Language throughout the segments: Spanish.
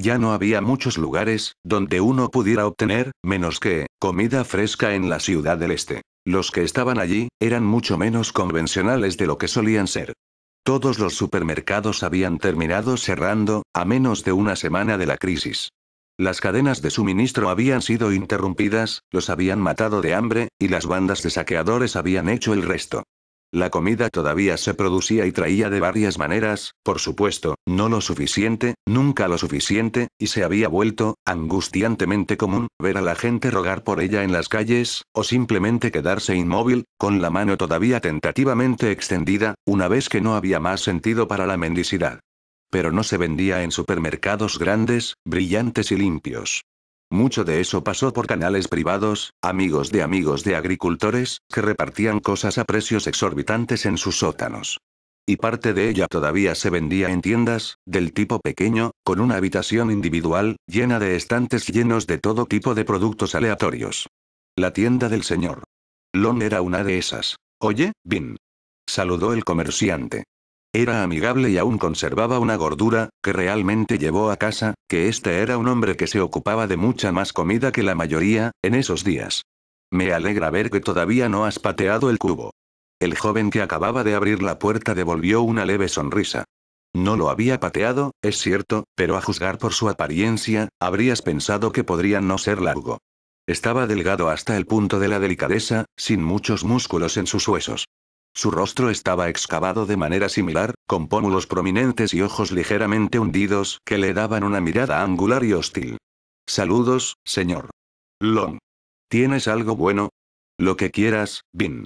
Ya no había muchos lugares, donde uno pudiera obtener, menos que, comida fresca en la ciudad del este. Los que estaban allí, eran mucho menos convencionales de lo que solían ser. Todos los supermercados habían terminado cerrando, a menos de una semana de la crisis. Las cadenas de suministro habían sido interrumpidas, los habían matado de hambre, y las bandas de saqueadores habían hecho el resto. La comida todavía se producía y traía de varias maneras, por supuesto, no lo suficiente, nunca lo suficiente, y se había vuelto, angustiantemente común, ver a la gente rogar por ella en las calles, o simplemente quedarse inmóvil, con la mano todavía tentativamente extendida, una vez que no había más sentido para la mendicidad. Pero no se vendía en supermercados grandes, brillantes y limpios. Mucho de eso pasó por canales privados, amigos de amigos de agricultores, que repartían cosas a precios exorbitantes en sus sótanos. Y parte de ella todavía se vendía en tiendas, del tipo pequeño, con una habitación individual, llena de estantes llenos de todo tipo de productos aleatorios. La tienda del señor. Lon era una de esas. Oye, Bin. Saludó el comerciante. Era amigable y aún conservaba una gordura, que realmente llevó a casa, que este era un hombre que se ocupaba de mucha más comida que la mayoría, en esos días. Me alegra ver que todavía no has pateado el cubo. El joven que acababa de abrir la puerta devolvió una leve sonrisa. No lo había pateado, es cierto, pero a juzgar por su apariencia, habrías pensado que podría no ser largo. Estaba delgado hasta el punto de la delicadeza, sin muchos músculos en sus huesos. Su rostro estaba excavado de manera similar, con pómulos prominentes y ojos ligeramente hundidos que le daban una mirada angular y hostil. Saludos, señor. Long. ¿Tienes algo bueno? Lo que quieras, Bin.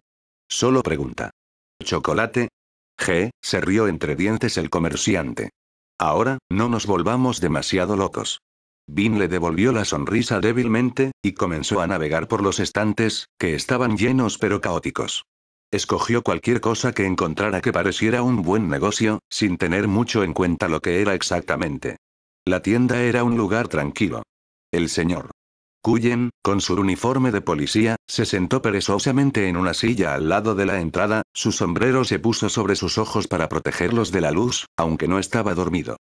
Solo pregunta. ¿Chocolate? G, se rió entre dientes el comerciante. Ahora, no nos volvamos demasiado locos. Bin le devolvió la sonrisa débilmente, y comenzó a navegar por los estantes, que estaban llenos pero caóticos. Escogió cualquier cosa que encontrara que pareciera un buen negocio, sin tener mucho en cuenta lo que era exactamente. La tienda era un lugar tranquilo. El señor Cuyen, con su uniforme de policía, se sentó perezosamente en una silla al lado de la entrada, su sombrero se puso sobre sus ojos para protegerlos de la luz, aunque no estaba dormido.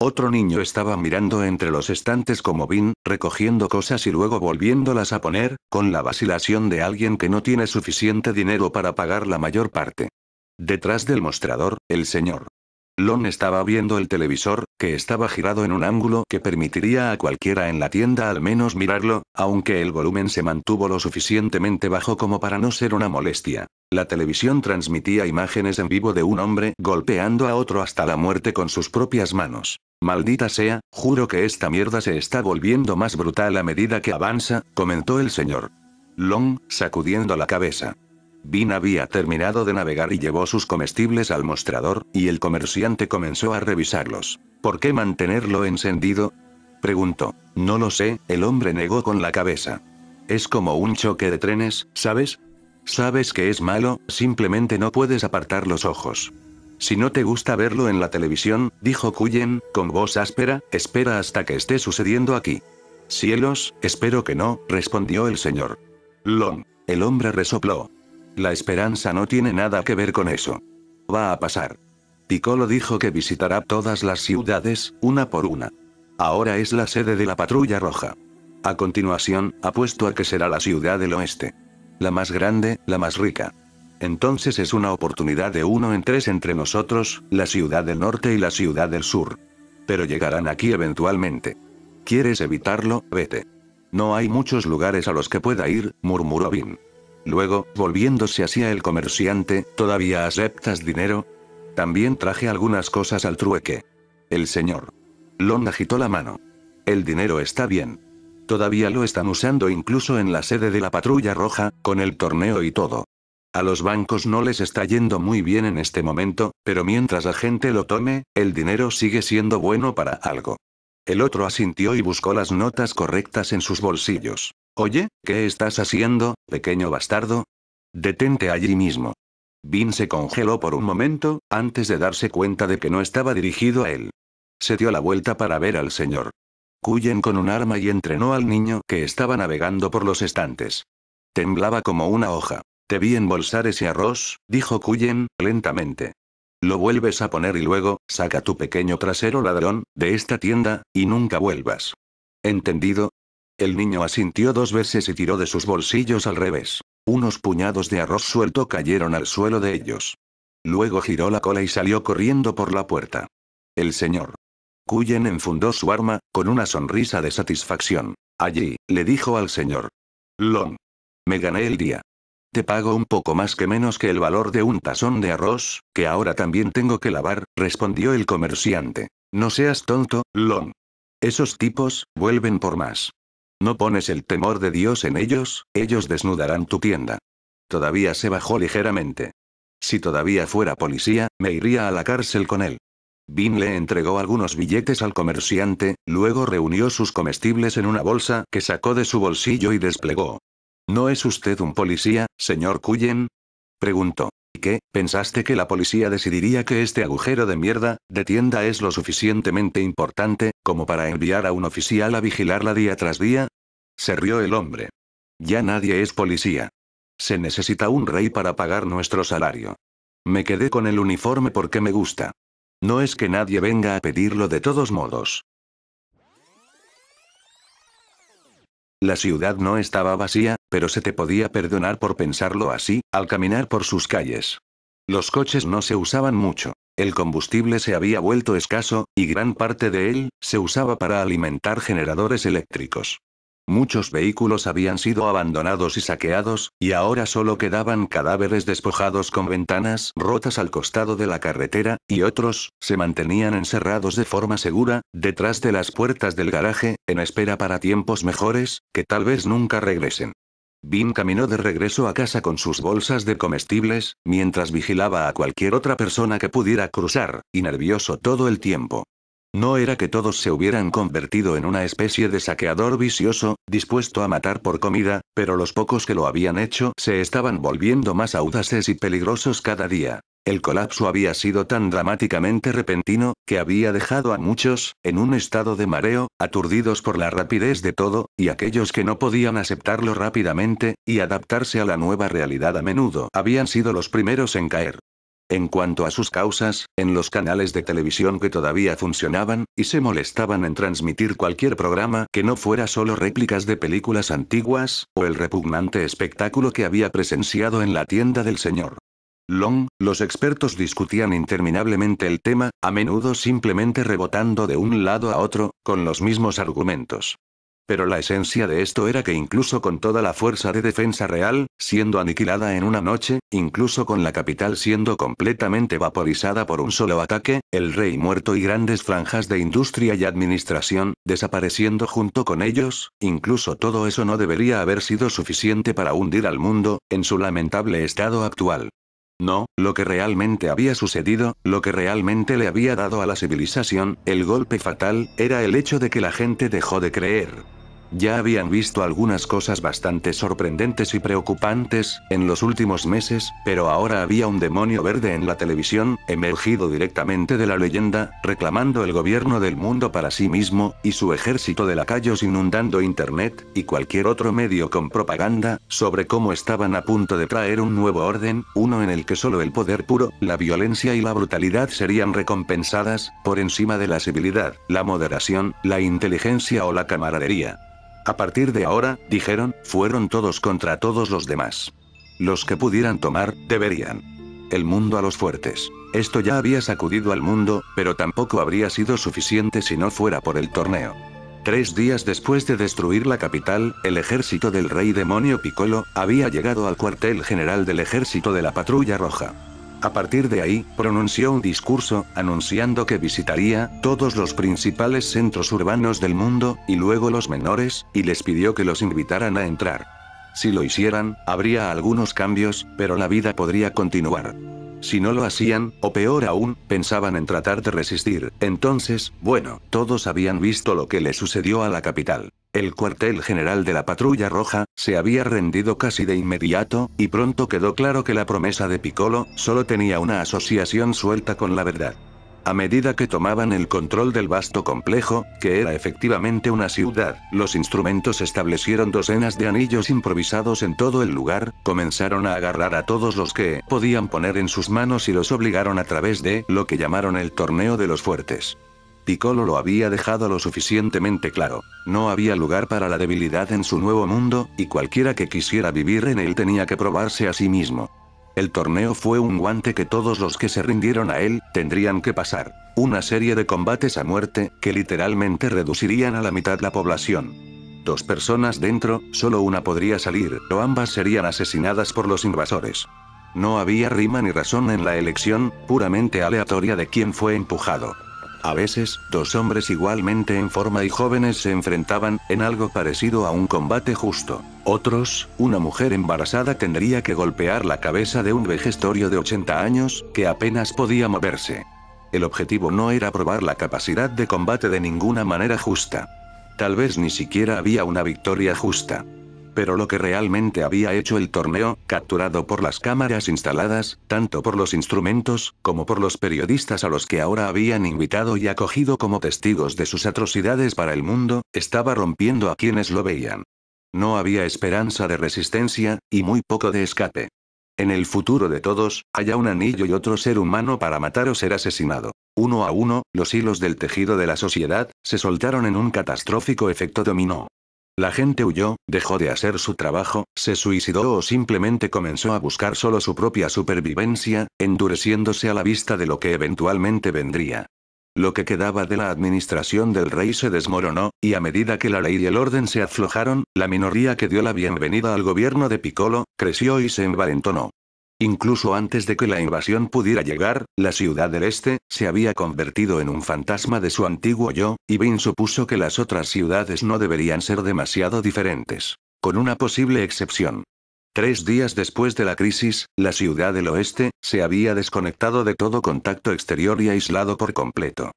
Otro niño estaba mirando entre los estantes como bin, recogiendo cosas y luego volviéndolas a poner, con la vacilación de alguien que no tiene suficiente dinero para pagar la mayor parte. Detrás del mostrador, el señor Long estaba viendo el televisor, que estaba girado en un ángulo que permitiría a cualquiera en la tienda al menos mirarlo, aunque el volumen se mantuvo lo suficientemente bajo como para no ser una molestia. La televisión transmitía imágenes en vivo de un hombre golpeando a otro hasta la muerte con sus propias manos. Maldita sea, juro que esta mierda se está volviendo más brutal a medida que avanza, comentó el señor. Long, sacudiendo la cabeza. Bin había terminado de navegar y llevó sus comestibles al mostrador, y el comerciante comenzó a revisarlos. ¿Por qué mantenerlo encendido? Preguntó. No lo sé, el hombre negó con la cabeza. Es como un choque de trenes, ¿sabes? Sabes que es malo, simplemente no puedes apartar los ojos. Si no te gusta verlo en la televisión, dijo Kuyen, con voz áspera, espera hasta que esté sucediendo aquí. Cielos, espero que no, respondió el señor. Long. El hombre resopló. La esperanza no tiene nada que ver con eso. Va a pasar. Piccolo dijo que visitará todas las ciudades, una por una. Ahora es la sede de la patrulla roja. A continuación, apuesto a que será la ciudad del oeste. La más grande, la más rica. Entonces es una oportunidad de uno en tres entre nosotros, la ciudad del norte y la ciudad del sur. Pero llegarán aquí eventualmente. ¿Quieres evitarlo? Vete. No hay muchos lugares a los que pueda ir, murmuró Bin. Luego, volviéndose hacia el comerciante, ¿todavía aceptas dinero? También traje algunas cosas al trueque. El señor. Long agitó la mano. El dinero está bien. Todavía lo están usando incluso en la sede de la patrulla roja, con el torneo y todo. A los bancos no les está yendo muy bien en este momento, pero mientras la gente lo tome, el dinero sigue siendo bueno para algo. El otro asintió y buscó las notas correctas en sus bolsillos. Oye, ¿qué estás haciendo, pequeño bastardo? Detente allí mismo. Bin se congeló por un momento, antes de darse cuenta de que no estaba dirigido a él. Se dio la vuelta para ver al señor. Cullen con un arma y entrenó al niño que estaba navegando por los estantes. Temblaba como una hoja. Te vi embolsar ese arroz, dijo Kuyen, lentamente. Lo vuelves a poner y luego, saca tu pequeño trasero ladrón, de esta tienda, y nunca vuelvas. ¿Entendido? El niño asintió dos veces y tiró de sus bolsillos al revés. Unos puñados de arroz suelto cayeron al suelo de ellos. Luego giró la cola y salió corriendo por la puerta. El señor. Cuyen enfundó su arma, con una sonrisa de satisfacción. Allí, le dijo al señor. Lon: Me gané el día. Te pago un poco más que menos que el valor de un tazón de arroz, que ahora también tengo que lavar, respondió el comerciante. No seas tonto, Long. Esos tipos, vuelven por más. No pones el temor de Dios en ellos, ellos desnudarán tu tienda. Todavía se bajó ligeramente. Si todavía fuera policía, me iría a la cárcel con él. Bin le entregó algunos billetes al comerciante, luego reunió sus comestibles en una bolsa que sacó de su bolsillo y desplegó. ¿No es usted un policía, señor Cullen? preguntó. ¿Qué? ¿Pensaste que la policía decidiría que este agujero de mierda, de tienda es lo suficientemente importante, como para enviar a un oficial a vigilarla día tras día? Se rió el hombre. Ya nadie es policía. Se necesita un rey para pagar nuestro salario. Me quedé con el uniforme porque me gusta. No es que nadie venga a pedirlo de todos modos. La ciudad no estaba vacía, pero se te podía perdonar por pensarlo así, al caminar por sus calles. Los coches no se usaban mucho. El combustible se había vuelto escaso, y gran parte de él, se usaba para alimentar generadores eléctricos. Muchos vehículos habían sido abandonados y saqueados, y ahora solo quedaban cadáveres despojados con ventanas rotas al costado de la carretera, y otros, se mantenían encerrados de forma segura, detrás de las puertas del garaje, en espera para tiempos mejores, que tal vez nunca regresen. Bin caminó de regreso a casa con sus bolsas de comestibles, mientras vigilaba a cualquier otra persona que pudiera cruzar, y nervioso todo el tiempo. No era que todos se hubieran convertido en una especie de saqueador vicioso, dispuesto a matar por comida, pero los pocos que lo habían hecho se estaban volviendo más audaces y peligrosos cada día. El colapso había sido tan dramáticamente repentino, que había dejado a muchos, en un estado de mareo, aturdidos por la rapidez de todo, y aquellos que no podían aceptarlo rápidamente, y adaptarse a la nueva realidad a menudo habían sido los primeros en caer. En cuanto a sus causas, en los canales de televisión que todavía funcionaban, y se molestaban en transmitir cualquier programa que no fuera solo réplicas de películas antiguas, o el repugnante espectáculo que había presenciado en la tienda del señor. Long, los expertos discutían interminablemente el tema, a menudo simplemente rebotando de un lado a otro, con los mismos argumentos. Pero la esencia de esto era que incluso con toda la fuerza de defensa real, siendo aniquilada en una noche, incluso con la capital siendo completamente vaporizada por un solo ataque, el rey muerto y grandes franjas de industria y administración, desapareciendo junto con ellos, incluso todo eso no debería haber sido suficiente para hundir al mundo, en su lamentable estado actual. No, lo que realmente había sucedido, lo que realmente le había dado a la civilización, el golpe fatal, era el hecho de que la gente dejó de creer, ya habían visto algunas cosas bastante sorprendentes y preocupantes, en los últimos meses, pero ahora había un demonio verde en la televisión, emergido directamente de la leyenda, reclamando el gobierno del mundo para sí mismo, y su ejército de lacayos inundando internet, y cualquier otro medio con propaganda, sobre cómo estaban a punto de traer un nuevo orden, uno en el que solo el poder puro, la violencia y la brutalidad serían recompensadas, por encima de la civilidad, la moderación, la inteligencia o la camaradería. A partir de ahora, dijeron, fueron todos contra todos los demás. Los que pudieran tomar, deberían. El mundo a los fuertes. Esto ya había sacudido al mundo, pero tampoco habría sido suficiente si no fuera por el torneo. Tres días después de destruir la capital, el ejército del rey demonio Piccolo, había llegado al cuartel general del ejército de la Patrulla Roja. A partir de ahí, pronunció un discurso, anunciando que visitaría todos los principales centros urbanos del mundo, y luego los menores, y les pidió que los invitaran a entrar. Si lo hicieran, habría algunos cambios, pero la vida podría continuar. Si no lo hacían, o peor aún, pensaban en tratar de resistir, entonces, bueno, todos habían visto lo que le sucedió a la capital. El cuartel general de la patrulla roja, se había rendido casi de inmediato, y pronto quedó claro que la promesa de Piccolo, solo tenía una asociación suelta con la verdad. A medida que tomaban el control del vasto complejo, que era efectivamente una ciudad, los instrumentos establecieron docenas de anillos improvisados en todo el lugar, comenzaron a agarrar a todos los que podían poner en sus manos y los obligaron a través de lo que llamaron el torneo de los fuertes. Piccolo lo había dejado lo suficientemente claro. No había lugar para la debilidad en su nuevo mundo, y cualquiera que quisiera vivir en él tenía que probarse a sí mismo. El torneo fue un guante que todos los que se rindieron a él, tendrían que pasar. Una serie de combates a muerte, que literalmente reducirían a la mitad la población dos personas dentro, solo una podría salir, o ambas serían asesinadas por los invasores. No había rima ni razón en la elección, puramente aleatoria de quién fue empujado. A veces, dos hombres igualmente en forma y jóvenes se enfrentaban, en algo parecido a un combate justo. Otros, una mujer embarazada tendría que golpear la cabeza de un vejestorio de 80 años, que apenas podía moverse. El objetivo no era probar la capacidad de combate de ninguna manera justa. Tal vez ni siquiera había una victoria justa pero lo que realmente había hecho el torneo, capturado por las cámaras instaladas, tanto por los instrumentos, como por los periodistas a los que ahora habían invitado y acogido como testigos de sus atrocidades para el mundo, estaba rompiendo a quienes lo veían. No había esperanza de resistencia, y muy poco de escape. En el futuro de todos, haya un anillo y otro ser humano para matar o ser asesinado. Uno a uno, los hilos del tejido de la sociedad, se soltaron en un catastrófico efecto dominó. La gente huyó, dejó de hacer su trabajo, se suicidó o simplemente comenzó a buscar solo su propia supervivencia, endureciéndose a la vista de lo que eventualmente vendría. Lo que quedaba de la administración del rey se desmoronó, y a medida que la ley y el orden se aflojaron, la minoría que dio la bienvenida al gobierno de Piccolo, creció y se envalentonó. Incluso antes de que la invasión pudiera llegar, la ciudad del este, se había convertido en un fantasma de su antiguo yo, y Vin supuso que las otras ciudades no deberían ser demasiado diferentes. Con una posible excepción. Tres días después de la crisis, la ciudad del oeste, se había desconectado de todo contacto exterior y aislado por completo.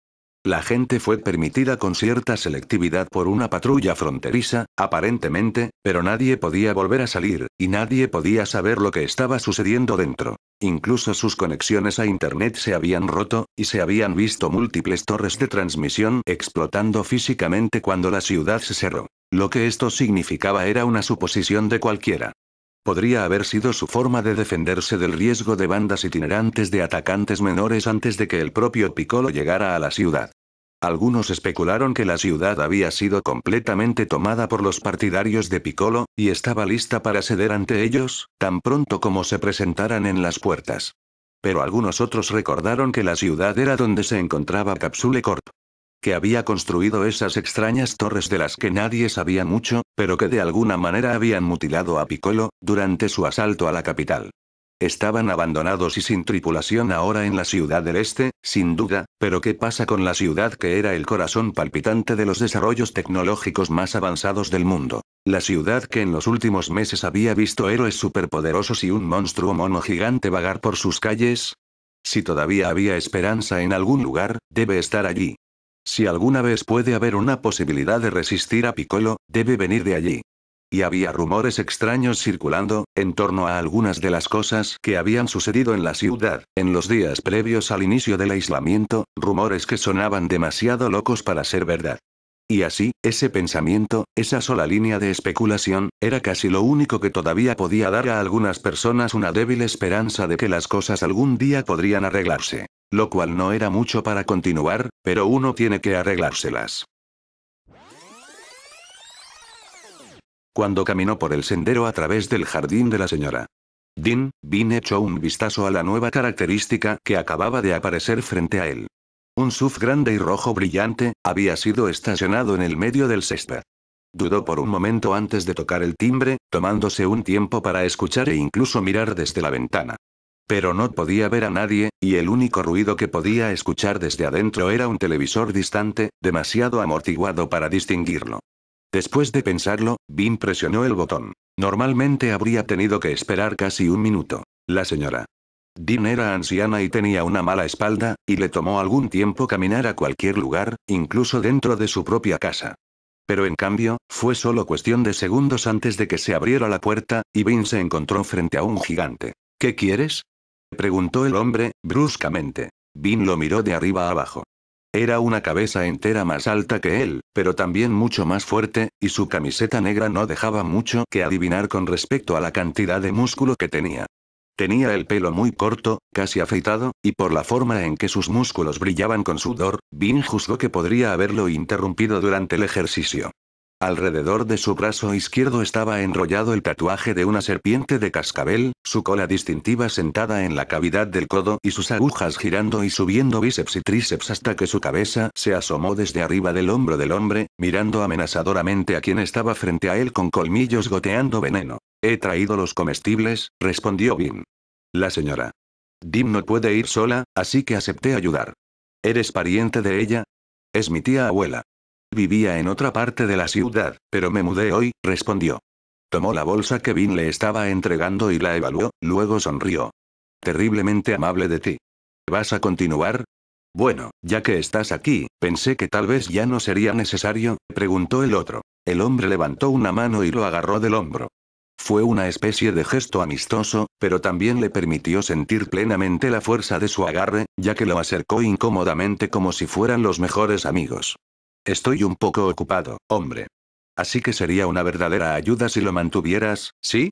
La gente fue permitida con cierta selectividad por una patrulla fronteriza, aparentemente, pero nadie podía volver a salir, y nadie podía saber lo que estaba sucediendo dentro. Incluso sus conexiones a Internet se habían roto, y se habían visto múltiples torres de transmisión explotando físicamente cuando la ciudad se cerró. Lo que esto significaba era una suposición de cualquiera. Podría haber sido su forma de defenderse del riesgo de bandas itinerantes de atacantes menores antes de que el propio Piccolo llegara a la ciudad. Algunos especularon que la ciudad había sido completamente tomada por los partidarios de Piccolo, y estaba lista para ceder ante ellos, tan pronto como se presentaran en las puertas. Pero algunos otros recordaron que la ciudad era donde se encontraba Capsule Corp que había construido esas extrañas torres de las que nadie sabía mucho, pero que de alguna manera habían mutilado a Piccolo, durante su asalto a la capital. Estaban abandonados y sin tripulación ahora en la ciudad del este, sin duda, pero ¿qué pasa con la ciudad que era el corazón palpitante de los desarrollos tecnológicos más avanzados del mundo? La ciudad que en los últimos meses había visto héroes superpoderosos y un monstruo mono gigante vagar por sus calles. Si todavía había esperanza en algún lugar, debe estar allí. Si alguna vez puede haber una posibilidad de resistir a Piccolo, debe venir de allí. Y había rumores extraños circulando, en torno a algunas de las cosas que habían sucedido en la ciudad, en los días previos al inicio del aislamiento, rumores que sonaban demasiado locos para ser verdad. Y así, ese pensamiento, esa sola línea de especulación, era casi lo único que todavía podía dar a algunas personas una débil esperanza de que las cosas algún día podrían arreglarse. Lo cual no era mucho para continuar, pero uno tiene que arreglárselas. Cuando caminó por el sendero a través del jardín de la señora Dean, Bean echó un vistazo a la nueva característica que acababa de aparecer frente a él. Un SUV grande y rojo brillante, había sido estacionado en el medio del césped. Dudó por un momento antes de tocar el timbre, tomándose un tiempo para escuchar e incluso mirar desde la ventana. Pero no podía ver a nadie, y el único ruido que podía escuchar desde adentro era un televisor distante, demasiado amortiguado para distinguirlo. Después de pensarlo, Bin presionó el botón. Normalmente habría tenido que esperar casi un minuto. La señora. Dean era anciana y tenía una mala espalda, y le tomó algún tiempo caminar a cualquier lugar, incluso dentro de su propia casa. Pero en cambio, fue solo cuestión de segundos antes de que se abriera la puerta, y Bin se encontró frente a un gigante. ¿Qué quieres? preguntó el hombre, bruscamente. Bin lo miró de arriba abajo. Era una cabeza entera más alta que él, pero también mucho más fuerte, y su camiseta negra no dejaba mucho que adivinar con respecto a la cantidad de músculo que tenía. Tenía el pelo muy corto, casi afeitado, y por la forma en que sus músculos brillaban con sudor, Bin juzgó que podría haberlo interrumpido durante el ejercicio. Alrededor de su brazo izquierdo estaba enrollado el tatuaje de una serpiente de cascabel, su cola distintiva sentada en la cavidad del codo y sus agujas girando y subiendo bíceps y tríceps hasta que su cabeza se asomó desde arriba del hombro del hombre, mirando amenazadoramente a quien estaba frente a él con colmillos goteando veneno. He traído los comestibles, respondió Bin. La señora. Dim no puede ir sola, así que acepté ayudar. ¿Eres pariente de ella? Es mi tía abuela. Vivía en otra parte de la ciudad, pero me mudé hoy, respondió. Tomó la bolsa que Vin le estaba entregando y la evaluó, luego sonrió. Terriblemente amable de ti. ¿Vas a continuar? Bueno, ya que estás aquí, pensé que tal vez ya no sería necesario, preguntó el otro. El hombre levantó una mano y lo agarró del hombro. Fue una especie de gesto amistoso, pero también le permitió sentir plenamente la fuerza de su agarre, ya que lo acercó incómodamente como si fueran los mejores amigos. Estoy un poco ocupado, hombre. Así que sería una verdadera ayuda si lo mantuvieras, ¿sí?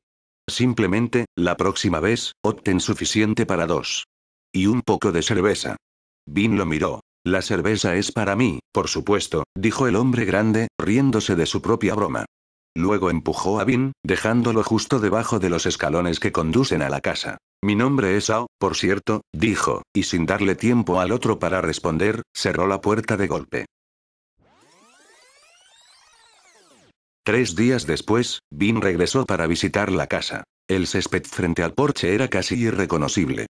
Simplemente, la próxima vez, obtén suficiente para dos. Y un poco de cerveza. Bin lo miró. La cerveza es para mí, por supuesto, dijo el hombre grande, riéndose de su propia broma. Luego empujó a Bin, dejándolo justo debajo de los escalones que conducen a la casa. Mi nombre es Ao, por cierto, dijo, y sin darle tiempo al otro para responder, cerró la puerta de golpe. Tres días después, Bin regresó para visitar la casa. El césped frente al porche era casi irreconocible.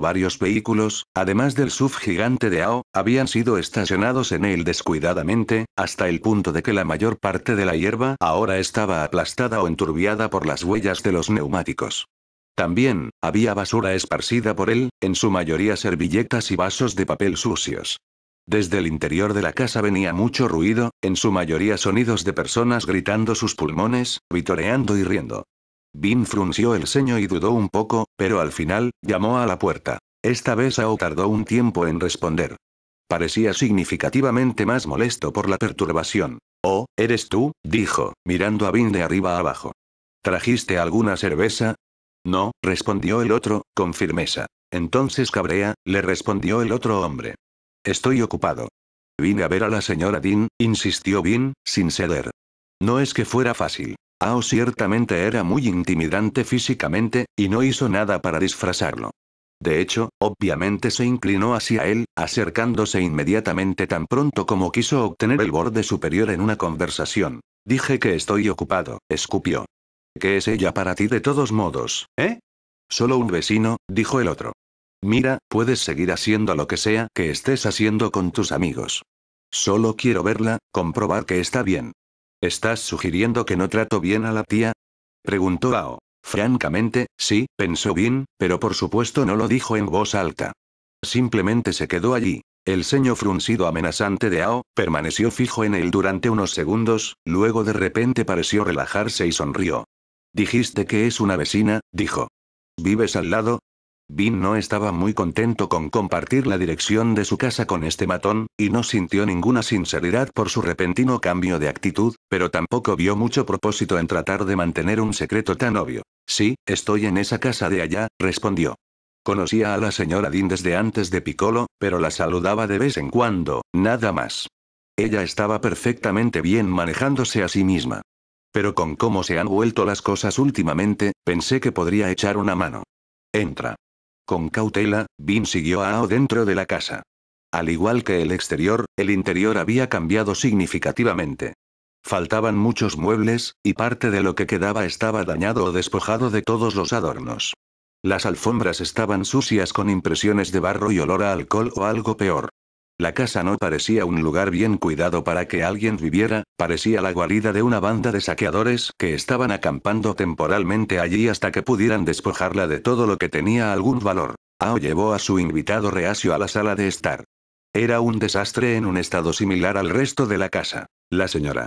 Varios vehículos, además del SUV gigante de AO, habían sido estacionados en él descuidadamente, hasta el punto de que la mayor parte de la hierba ahora estaba aplastada o enturbiada por las huellas de los neumáticos. También, había basura esparcida por él, en su mayoría servilletas y vasos de papel sucios. Desde el interior de la casa venía mucho ruido, en su mayoría sonidos de personas gritando sus pulmones, vitoreando y riendo. Bin frunció el ceño y dudó un poco, pero al final, llamó a la puerta. Esta vez Ao tardó un tiempo en responder. Parecía significativamente más molesto por la perturbación. Oh, ¿eres tú? dijo, mirando a Bin de arriba a abajo. ¿Trajiste alguna cerveza? No, respondió el otro, con firmeza. Entonces cabrea, le respondió el otro hombre. Estoy ocupado. Vine a ver a la señora Dean, insistió Bin, sin ceder. No es que fuera fácil. Ao ciertamente era muy intimidante físicamente, y no hizo nada para disfrazarlo. De hecho, obviamente se inclinó hacia él, acercándose inmediatamente tan pronto como quiso obtener el borde superior en una conversación. Dije que estoy ocupado, escupió. ¿Qué es ella para ti de todos modos, eh? Solo un vecino, dijo el otro. Mira, puedes seguir haciendo lo que sea que estés haciendo con tus amigos. Solo quiero verla, comprobar que está bien. ¿Estás sugiriendo que no trato bien a la tía? Preguntó Ao. Francamente, sí, pensó bien, pero por supuesto no lo dijo en voz alta. Simplemente se quedó allí. El ceño fruncido amenazante de Ao, permaneció fijo en él durante unos segundos, luego de repente pareció relajarse y sonrió. Dijiste que es una vecina, dijo. ¿Vives al lado? Bin no estaba muy contento con compartir la dirección de su casa con este matón, y no sintió ninguna sinceridad por su repentino cambio de actitud, pero tampoco vio mucho propósito en tratar de mantener un secreto tan obvio. Sí, estoy en esa casa de allá, respondió. Conocía a la señora Din desde antes de Piccolo, pero la saludaba de vez en cuando, nada más. Ella estaba perfectamente bien manejándose a sí misma. Pero con cómo se han vuelto las cosas últimamente, pensé que podría echar una mano. Entra. Con cautela, Bin siguió a Ao dentro de la casa. Al igual que el exterior, el interior había cambiado significativamente. Faltaban muchos muebles, y parte de lo que quedaba estaba dañado o despojado de todos los adornos. Las alfombras estaban sucias con impresiones de barro y olor a alcohol o algo peor. La casa no parecía un lugar bien cuidado para que alguien viviera, parecía la guarida de una banda de saqueadores que estaban acampando temporalmente allí hasta que pudieran despojarla de todo lo que tenía algún valor. Ao llevó a su invitado reacio a la sala de estar. Era un desastre en un estado similar al resto de la casa. La señora.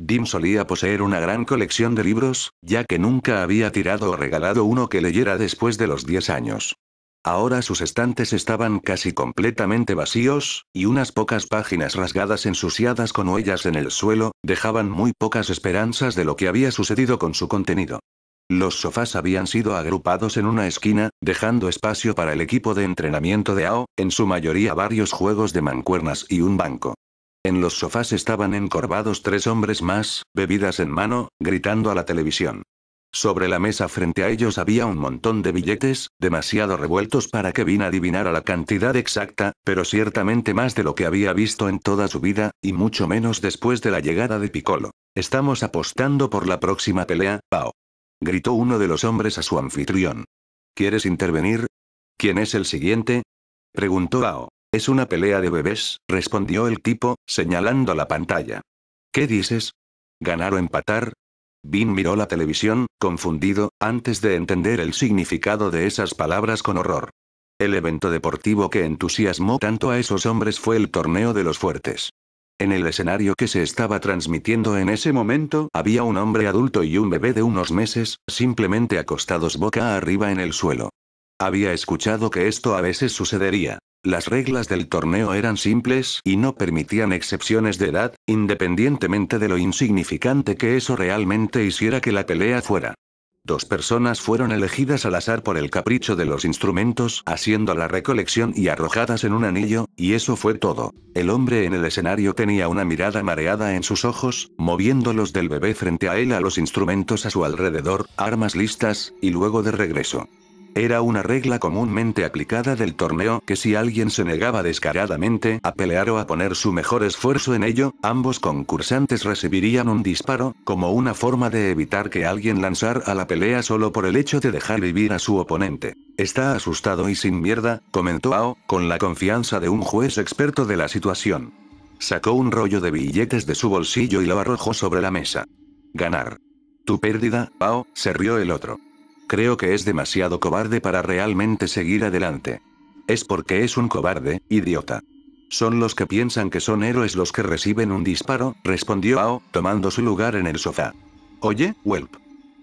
Dim solía poseer una gran colección de libros, ya que nunca había tirado o regalado uno que leyera después de los 10 años. Ahora sus estantes estaban casi completamente vacíos, y unas pocas páginas rasgadas ensuciadas con huellas en el suelo, dejaban muy pocas esperanzas de lo que había sucedido con su contenido. Los sofás habían sido agrupados en una esquina, dejando espacio para el equipo de entrenamiento de AO, en su mayoría varios juegos de mancuernas y un banco. En los sofás estaban encorvados tres hombres más, bebidas en mano, gritando a la televisión. Sobre la mesa frente a ellos había un montón de billetes, demasiado revueltos para que Vin adivinara la cantidad exacta, pero ciertamente más de lo que había visto en toda su vida, y mucho menos después de la llegada de Piccolo. Estamos apostando por la próxima pelea, Pao. Gritó uno de los hombres a su anfitrión. ¿Quieres intervenir? ¿Quién es el siguiente? Preguntó Bao. Es una pelea de bebés, respondió el tipo, señalando la pantalla. ¿Qué dices? ¿Ganar o empatar? Bin miró la televisión, confundido, antes de entender el significado de esas palabras con horror. El evento deportivo que entusiasmó tanto a esos hombres fue el torneo de los fuertes. En el escenario que se estaba transmitiendo en ese momento había un hombre adulto y un bebé de unos meses, simplemente acostados boca arriba en el suelo. Había escuchado que esto a veces sucedería. Las reglas del torneo eran simples y no permitían excepciones de edad, independientemente de lo insignificante que eso realmente hiciera que la pelea fuera. Dos personas fueron elegidas al azar por el capricho de los instrumentos, haciendo la recolección y arrojadas en un anillo, y eso fue todo. El hombre en el escenario tenía una mirada mareada en sus ojos, moviéndolos del bebé frente a él a los instrumentos a su alrededor, armas listas, y luego de regreso. Era una regla comúnmente aplicada del torneo que si alguien se negaba descaradamente a pelear o a poner su mejor esfuerzo en ello, ambos concursantes recibirían un disparo, como una forma de evitar que alguien lanzar a la pelea solo por el hecho de dejar vivir a su oponente. Está asustado y sin mierda, comentó Ao, con la confianza de un juez experto de la situación. Sacó un rollo de billetes de su bolsillo y lo arrojó sobre la mesa. Ganar. Tu pérdida, Ao, se rió el otro. Creo que es demasiado cobarde para realmente seguir adelante. Es porque es un cobarde, idiota. Son los que piensan que son héroes los que reciben un disparo, respondió Ao, tomando su lugar en el sofá. Oye, Welp.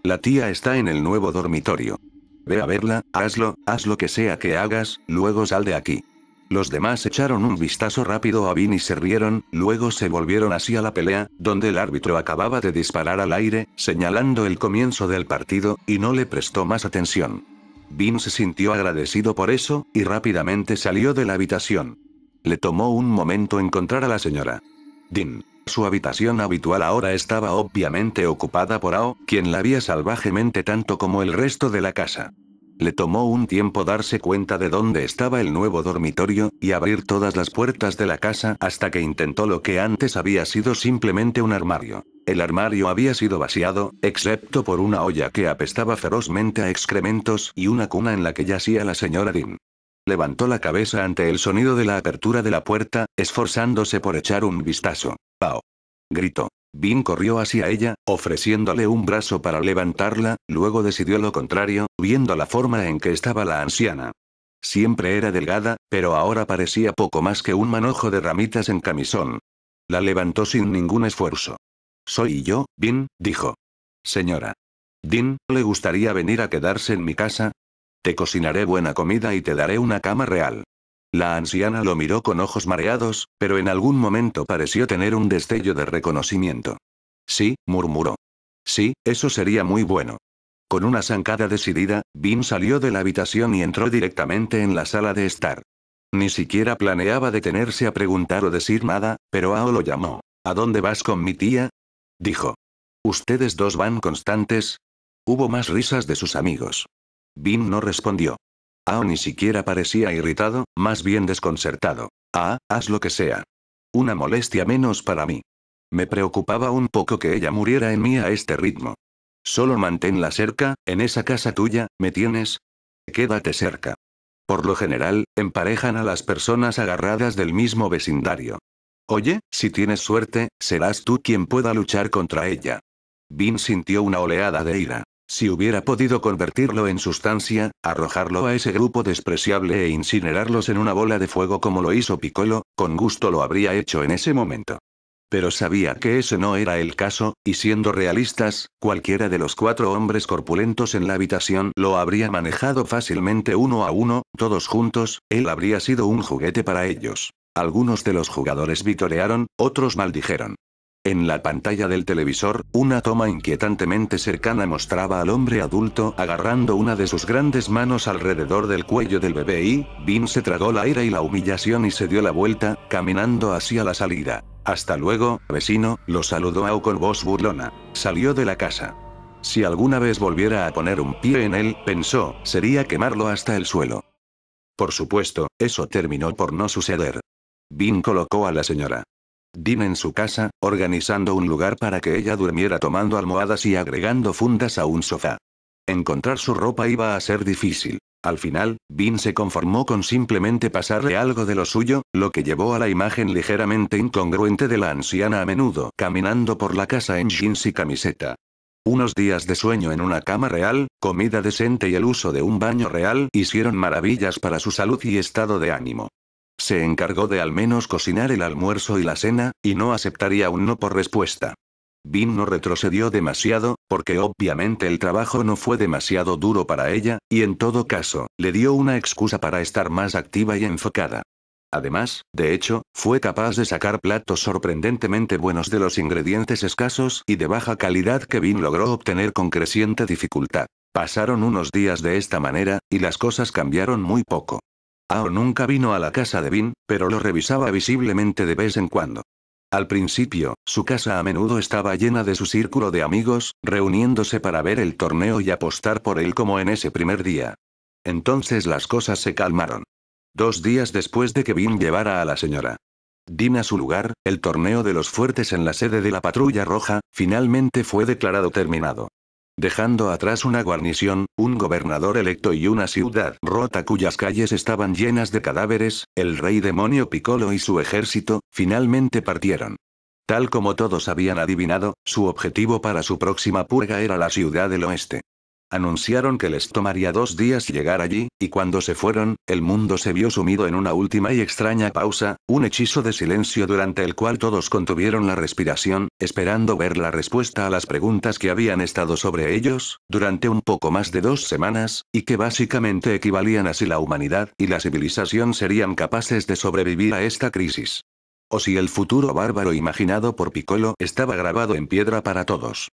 La tía está en el nuevo dormitorio. Ve a verla, hazlo, haz lo que sea que hagas, luego sal de aquí. Los demás echaron un vistazo rápido a Vin y se rieron, luego se volvieron hacia la pelea, donde el árbitro acababa de disparar al aire, señalando el comienzo del partido, y no le prestó más atención. Vin se sintió agradecido por eso, y rápidamente salió de la habitación. Le tomó un momento encontrar a la señora. Din. Su habitación habitual ahora estaba obviamente ocupada por Ao, quien la había salvajemente tanto como el resto de la casa. Le tomó un tiempo darse cuenta de dónde estaba el nuevo dormitorio, y abrir todas las puertas de la casa hasta que intentó lo que antes había sido simplemente un armario. El armario había sido vaciado, excepto por una olla que apestaba ferozmente a excrementos y una cuna en la que yacía la señora Dean. Levantó la cabeza ante el sonido de la apertura de la puerta, esforzándose por echar un vistazo. Pau. Gritó. Bin corrió hacia ella, ofreciéndole un brazo para levantarla, luego decidió lo contrario, viendo la forma en que estaba la anciana. Siempre era delgada, pero ahora parecía poco más que un manojo de ramitas en camisón. La levantó sin ningún esfuerzo. Soy yo, Bin, dijo. Señora. Din, ¿le gustaría venir a quedarse en mi casa? Te cocinaré buena comida y te daré una cama real. La anciana lo miró con ojos mareados, pero en algún momento pareció tener un destello de reconocimiento. Sí, murmuró. Sí, eso sería muy bueno. Con una zancada decidida, Bin salió de la habitación y entró directamente en la sala de estar. Ni siquiera planeaba detenerse a preguntar o decir nada, pero Ao lo llamó. ¿A dónde vas con mi tía? Dijo. ¿Ustedes dos van constantes? Hubo más risas de sus amigos. Bin no respondió. Ao ah, ni siquiera parecía irritado, más bien desconcertado. Ah, haz lo que sea. Una molestia menos para mí. Me preocupaba un poco que ella muriera en mí a este ritmo. Solo manténla cerca, en esa casa tuya, ¿me tienes? Quédate cerca. Por lo general, emparejan a las personas agarradas del mismo vecindario. Oye, si tienes suerte, serás tú quien pueda luchar contra ella. Vin sintió una oleada de ira. Si hubiera podido convertirlo en sustancia, arrojarlo a ese grupo despreciable e incinerarlos en una bola de fuego como lo hizo Piccolo, con gusto lo habría hecho en ese momento. Pero sabía que ese no era el caso, y siendo realistas, cualquiera de los cuatro hombres corpulentos en la habitación lo habría manejado fácilmente uno a uno, todos juntos, él habría sido un juguete para ellos. Algunos de los jugadores vitorearon, otros maldijeron. En la pantalla del televisor, una toma inquietantemente cercana mostraba al hombre adulto agarrando una de sus grandes manos alrededor del cuello del bebé y, Bin se tragó la ira y la humillación y se dio la vuelta, caminando hacia la salida. Hasta luego, vecino, lo saludó O con voz burlona. Salió de la casa. Si alguna vez volviera a poner un pie en él, pensó, sería quemarlo hasta el suelo. Por supuesto, eso terminó por no suceder. Bin colocó a la señora Dean en su casa, organizando un lugar para que ella durmiera tomando almohadas y agregando fundas a un sofá. Encontrar su ropa iba a ser difícil. Al final, Dean se conformó con simplemente pasarle algo de lo suyo, lo que llevó a la imagen ligeramente incongruente de la anciana a menudo caminando por la casa en jeans y camiseta. Unos días de sueño en una cama real, comida decente y el uso de un baño real hicieron maravillas para su salud y estado de ánimo. Se encargó de al menos cocinar el almuerzo y la cena, y no aceptaría un no por respuesta. Bin no retrocedió demasiado, porque obviamente el trabajo no fue demasiado duro para ella, y en todo caso, le dio una excusa para estar más activa y enfocada. Además, de hecho, fue capaz de sacar platos sorprendentemente buenos de los ingredientes escasos y de baja calidad que Bin logró obtener con creciente dificultad. Pasaron unos días de esta manera, y las cosas cambiaron muy poco. Ao nunca vino a la casa de Vin, pero lo revisaba visiblemente de vez en cuando. Al principio, su casa a menudo estaba llena de su círculo de amigos, reuniéndose para ver el torneo y apostar por él como en ese primer día. Entonces las cosas se calmaron. Dos días después de que Vin llevara a la señora Dina a su lugar, el torneo de los fuertes en la sede de la patrulla roja, finalmente fue declarado terminado dejando atrás una guarnición, un gobernador electo y una ciudad rota cuyas calles estaban llenas de cadáveres, el rey demonio Piccolo y su ejército, finalmente partieron. Tal como todos habían adivinado, su objetivo para su próxima purga era la ciudad del oeste. Anunciaron que les tomaría dos días llegar allí, y cuando se fueron, el mundo se vio sumido en una última y extraña pausa, un hechizo de silencio durante el cual todos contuvieron la respiración, esperando ver la respuesta a las preguntas que habían estado sobre ellos, durante un poco más de dos semanas, y que básicamente equivalían a si la humanidad y la civilización serían capaces de sobrevivir a esta crisis. O si el futuro bárbaro imaginado por Piccolo estaba grabado en piedra para todos.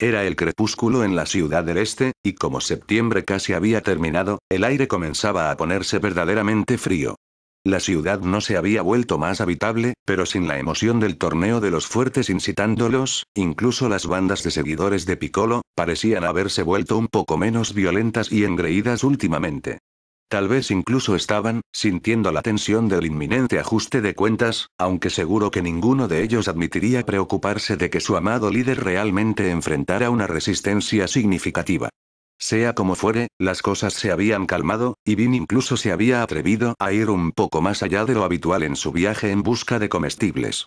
Era el crepúsculo en la ciudad del este, y como septiembre casi había terminado, el aire comenzaba a ponerse verdaderamente frío. La ciudad no se había vuelto más habitable, pero sin la emoción del torneo de los fuertes incitándolos, incluso las bandas de seguidores de Piccolo, parecían haberse vuelto un poco menos violentas y engreídas últimamente. Tal vez incluso estaban, sintiendo la tensión del inminente ajuste de cuentas, aunque seguro que ninguno de ellos admitiría preocuparse de que su amado líder realmente enfrentara una resistencia significativa. Sea como fuere, las cosas se habían calmado, y Bin incluso se había atrevido a ir un poco más allá de lo habitual en su viaje en busca de comestibles.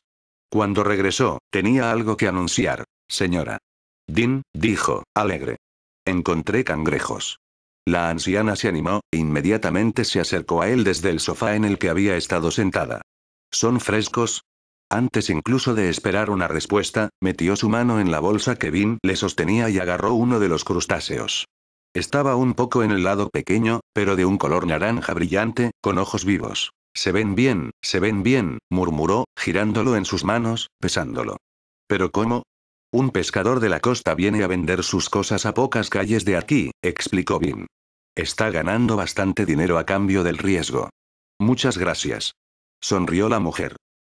Cuando regresó, tenía algo que anunciar, señora. Din, dijo, alegre. Encontré cangrejos. La anciana se animó, e inmediatamente se acercó a él desde el sofá en el que había estado sentada. ¿Son frescos? Antes incluso de esperar una respuesta, metió su mano en la bolsa que Vin le sostenía y agarró uno de los crustáceos. Estaba un poco en el lado pequeño, pero de un color naranja brillante, con ojos vivos. Se ven bien, se ven bien, murmuró, girándolo en sus manos, pesándolo. Pero ¿cómo? Un pescador de la costa viene a vender sus cosas a pocas calles de aquí, explicó Bin. Está ganando bastante dinero a cambio del riesgo. Muchas gracias. Sonrió la mujer.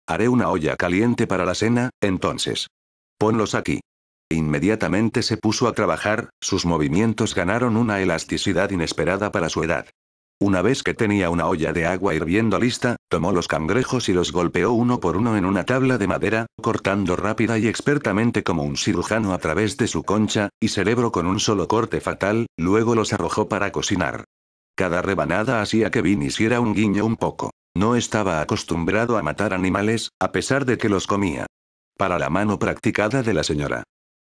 Haré una olla caliente para la cena, entonces. Ponlos aquí. Inmediatamente se puso a trabajar, sus movimientos ganaron una elasticidad inesperada para su edad. Una vez que tenía una olla de agua hirviendo lista, tomó los cangrejos y los golpeó uno por uno en una tabla de madera, cortando rápida y expertamente como un cirujano a través de su concha, y cerebro con un solo corte fatal, luego los arrojó para cocinar. Cada rebanada hacía que Vin hiciera un guiño un poco. No estaba acostumbrado a matar animales, a pesar de que los comía. Para la mano practicada de la señora.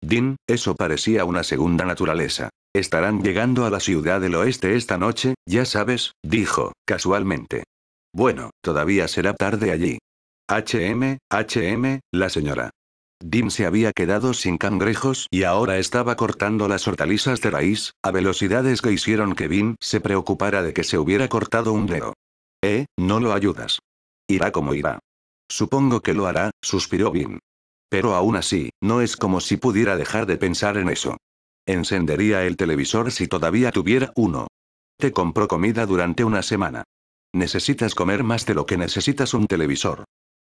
Din, eso parecía una segunda naturaleza. Estarán llegando a la ciudad del oeste esta noche, ya sabes, dijo, casualmente. Bueno, todavía será tarde allí. HM, HM, la señora. Dim se había quedado sin cangrejos y ahora estaba cortando las hortalizas de raíz, a velocidades que hicieron que Vin se preocupara de que se hubiera cortado un dedo. Eh, no lo ayudas. Irá como irá. Supongo que lo hará, suspiró Vin. Pero aún así, no es como si pudiera dejar de pensar en eso. Encendería el televisor si todavía tuviera uno. Te compró comida durante una semana. Necesitas comer más de lo que necesitas un televisor.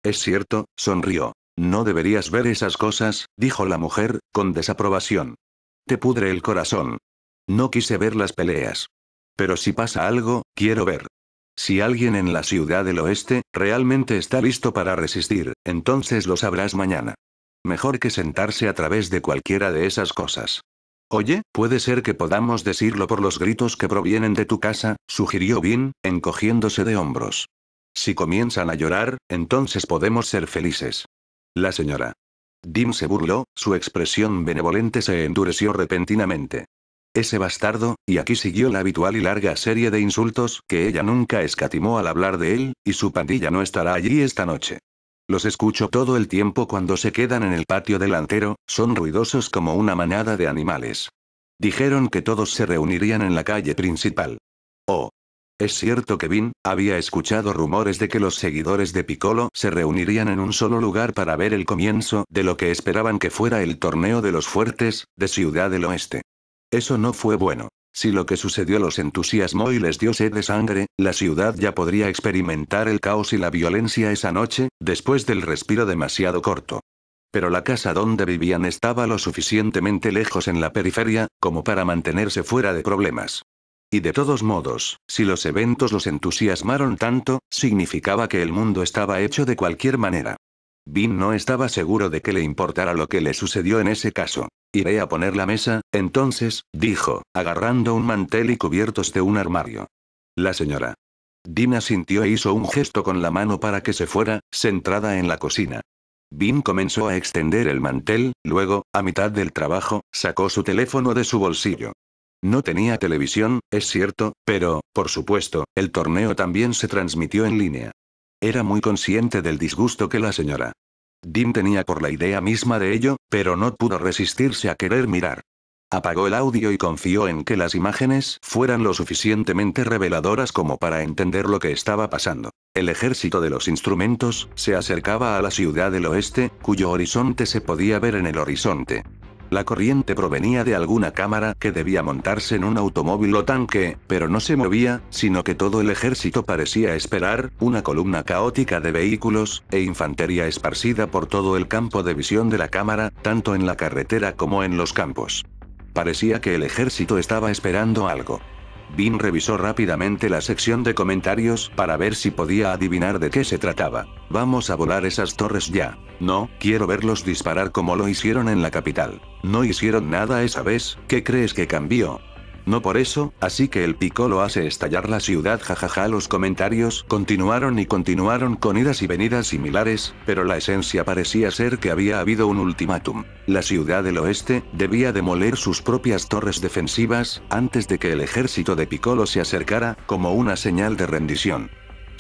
Es cierto, sonrió. No deberías ver esas cosas, dijo la mujer, con desaprobación. Te pudre el corazón. No quise ver las peleas. Pero si pasa algo, quiero ver. Si alguien en la ciudad del oeste, realmente está listo para resistir, entonces lo sabrás mañana. Mejor que sentarse a través de cualquiera de esas cosas. Oye, puede ser que podamos decirlo por los gritos que provienen de tu casa, sugirió Bin, encogiéndose de hombros. Si comienzan a llorar, entonces podemos ser felices. La señora. Dim se burló, su expresión benevolente se endureció repentinamente. Ese bastardo, y aquí siguió la habitual y larga serie de insultos que ella nunca escatimó al hablar de él, y su pandilla no estará allí esta noche. Los escucho todo el tiempo cuando se quedan en el patio delantero, son ruidosos como una manada de animales. Dijeron que todos se reunirían en la calle principal. Oh. Es cierto que Vin había escuchado rumores de que los seguidores de Piccolo se reunirían en un solo lugar para ver el comienzo de lo que esperaban que fuera el torneo de los fuertes, de Ciudad del Oeste. Eso no fue bueno. Si lo que sucedió los entusiasmó y les dio sed de sangre, la ciudad ya podría experimentar el caos y la violencia esa noche, después del respiro demasiado corto. Pero la casa donde vivían estaba lo suficientemente lejos en la periferia, como para mantenerse fuera de problemas. Y de todos modos, si los eventos los entusiasmaron tanto, significaba que el mundo estaba hecho de cualquier manera. Bin no estaba seguro de que le importara lo que le sucedió en ese caso. Iré a poner la mesa, entonces, dijo, agarrando un mantel y cubiertos de un armario. La señora. Dina sintió e hizo un gesto con la mano para que se fuera, centrada en la cocina. Bin comenzó a extender el mantel, luego, a mitad del trabajo, sacó su teléfono de su bolsillo. No tenía televisión, es cierto, pero, por supuesto, el torneo también se transmitió en línea. Era muy consciente del disgusto que la señora Dean tenía por la idea misma de ello, pero no pudo resistirse a querer mirar. Apagó el audio y confió en que las imágenes fueran lo suficientemente reveladoras como para entender lo que estaba pasando. El ejército de los instrumentos se acercaba a la ciudad del oeste, cuyo horizonte se podía ver en el horizonte. La corriente provenía de alguna cámara que debía montarse en un automóvil o tanque, pero no se movía, sino que todo el ejército parecía esperar, una columna caótica de vehículos, e infantería esparcida por todo el campo de visión de la cámara, tanto en la carretera como en los campos. Parecía que el ejército estaba esperando algo. Bin revisó rápidamente la sección de comentarios para ver si podía adivinar de qué se trataba. Vamos a volar esas torres ya. No, quiero verlos disparar como lo hicieron en la capital. No hicieron nada esa vez, ¿qué crees que cambió? No por eso, así que el Piccolo hace estallar la ciudad jajaja los comentarios continuaron y continuaron con idas y venidas similares, pero la esencia parecía ser que había habido un ultimátum. La ciudad del oeste, debía demoler sus propias torres defensivas, antes de que el ejército de Piccolo se acercara, como una señal de rendición.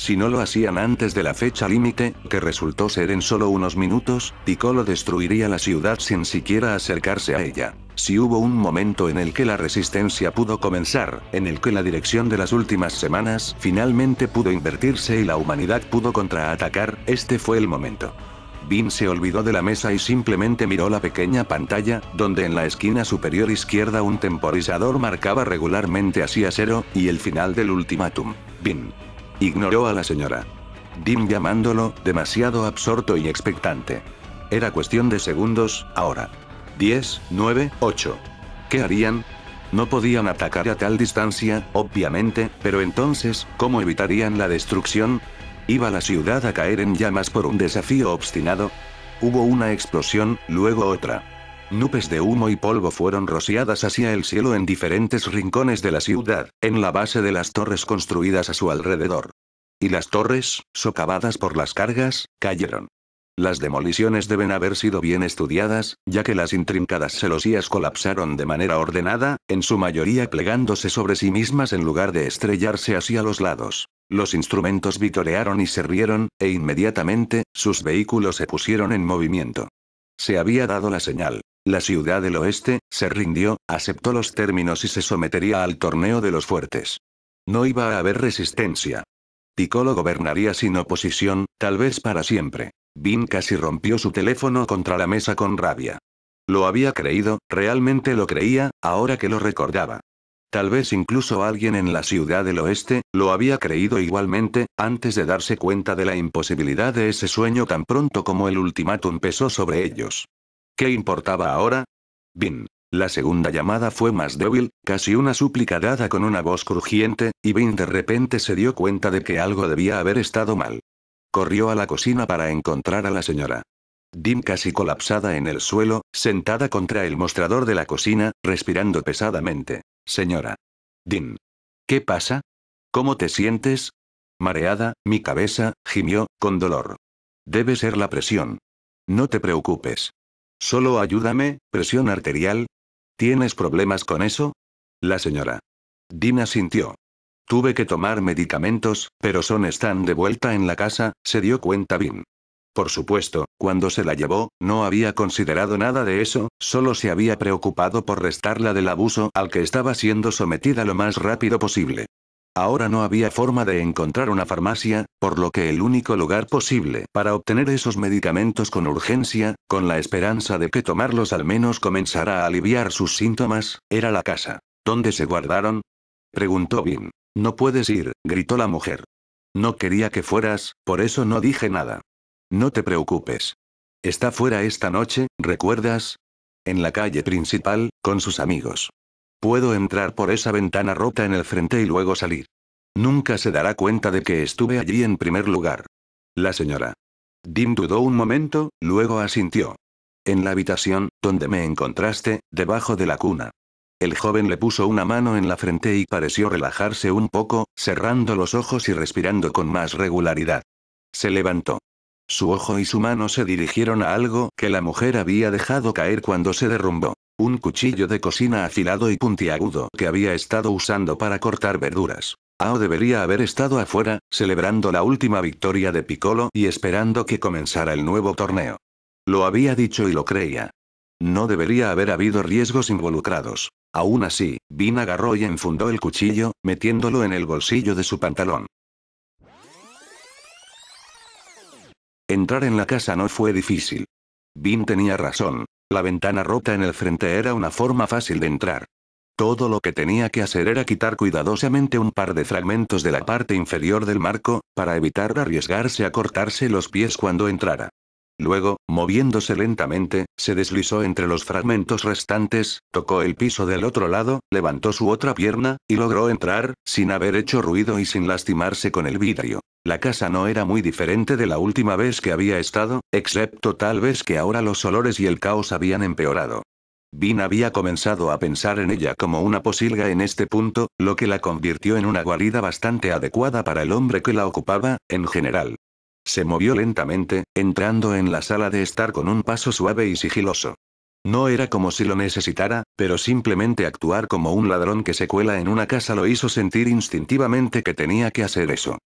Si no lo hacían antes de la fecha límite, que resultó ser en solo unos minutos, Piccolo destruiría la ciudad sin siquiera acercarse a ella. Si hubo un momento en el que la resistencia pudo comenzar, en el que la dirección de las últimas semanas finalmente pudo invertirse y la humanidad pudo contraatacar, este fue el momento. Bin se olvidó de la mesa y simplemente miró la pequeña pantalla, donde en la esquina superior izquierda un temporizador marcaba regularmente hacia cero, y el final del ultimátum. Bin. Ignoró a la señora. Dim llamándolo, demasiado absorto y expectante. Era cuestión de segundos, ahora. 10, 9, 8. ¿Qué harían? No podían atacar a tal distancia, obviamente, pero entonces, ¿cómo evitarían la destrucción? ¿Iba la ciudad a caer en llamas por un desafío obstinado? Hubo una explosión, luego otra. Nubes de humo y polvo fueron rociadas hacia el cielo en diferentes rincones de la ciudad, en la base de las torres construidas a su alrededor. Y las torres, socavadas por las cargas, cayeron. Las demoliciones deben haber sido bien estudiadas, ya que las intrincadas celosías colapsaron de manera ordenada, en su mayoría plegándose sobre sí mismas en lugar de estrellarse hacia los lados. Los instrumentos vitorearon y se rieron, e inmediatamente, sus vehículos se pusieron en movimiento. Se había dado la señal. La ciudad del oeste, se rindió, aceptó los términos y se sometería al torneo de los fuertes. No iba a haber resistencia. lo gobernaría sin oposición, tal vez para siempre. Bin casi rompió su teléfono contra la mesa con rabia. Lo había creído, realmente lo creía, ahora que lo recordaba. Tal vez incluso alguien en la ciudad del oeste, lo había creído igualmente, antes de darse cuenta de la imposibilidad de ese sueño tan pronto como el ultimátum pesó sobre ellos. ¿Qué importaba ahora? Bin. La segunda llamada fue más débil, casi una súplica dada con una voz crujiente, y Bin de repente se dio cuenta de que algo debía haber estado mal. Corrió a la cocina para encontrar a la señora. Dim casi colapsada en el suelo, sentada contra el mostrador de la cocina, respirando pesadamente. Señora. Dim. ¿Qué pasa? ¿Cómo te sientes? Mareada, mi cabeza, gimió, con dolor. Debe ser la presión. No te preocupes. Solo ayúdame, presión arterial. ¿Tienes problemas con eso? La señora. Dina sintió. Tuve que tomar medicamentos, pero Son están de vuelta en la casa, se dio cuenta Bin. Por supuesto, cuando se la llevó, no había considerado nada de eso, solo se había preocupado por restarla del abuso al que estaba siendo sometida lo más rápido posible. Ahora no había forma de encontrar una farmacia, por lo que el único lugar posible para obtener esos medicamentos con urgencia, con la esperanza de que tomarlos al menos comenzara a aliviar sus síntomas, era la casa. ¿Dónde se guardaron? preguntó Bin. No puedes ir, gritó la mujer. No quería que fueras, por eso no dije nada. No te preocupes. Está fuera esta noche, ¿recuerdas? En la calle principal, con sus amigos. Puedo entrar por esa ventana rota en el frente y luego salir. Nunca se dará cuenta de que estuve allí en primer lugar. La señora. Dim dudó un momento, luego asintió. En la habitación, donde me encontraste, debajo de la cuna. El joven le puso una mano en la frente y pareció relajarse un poco, cerrando los ojos y respirando con más regularidad. Se levantó. Su ojo y su mano se dirigieron a algo que la mujer había dejado caer cuando se derrumbó. Un cuchillo de cocina afilado y puntiagudo que había estado usando para cortar verduras. Ao debería haber estado afuera, celebrando la última victoria de Piccolo y esperando que comenzara el nuevo torneo. Lo había dicho y lo creía. No debería haber habido riesgos involucrados. Aún así, Vin agarró y enfundó el cuchillo, metiéndolo en el bolsillo de su pantalón. Entrar en la casa no fue difícil. Bin tenía razón. La ventana rota en el frente era una forma fácil de entrar. Todo lo que tenía que hacer era quitar cuidadosamente un par de fragmentos de la parte inferior del marco, para evitar arriesgarse a cortarse los pies cuando entrara. Luego, moviéndose lentamente, se deslizó entre los fragmentos restantes, tocó el piso del otro lado, levantó su otra pierna, y logró entrar, sin haber hecho ruido y sin lastimarse con el vidrio. La casa no era muy diferente de la última vez que había estado, excepto tal vez que ahora los olores y el caos habían empeorado. Vin había comenzado a pensar en ella como una posilga en este punto, lo que la convirtió en una guarida bastante adecuada para el hombre que la ocupaba, en general. Se movió lentamente, entrando en la sala de estar con un paso suave y sigiloso. No era como si lo necesitara, pero simplemente actuar como un ladrón que se cuela en una casa lo hizo sentir instintivamente que tenía que hacer eso.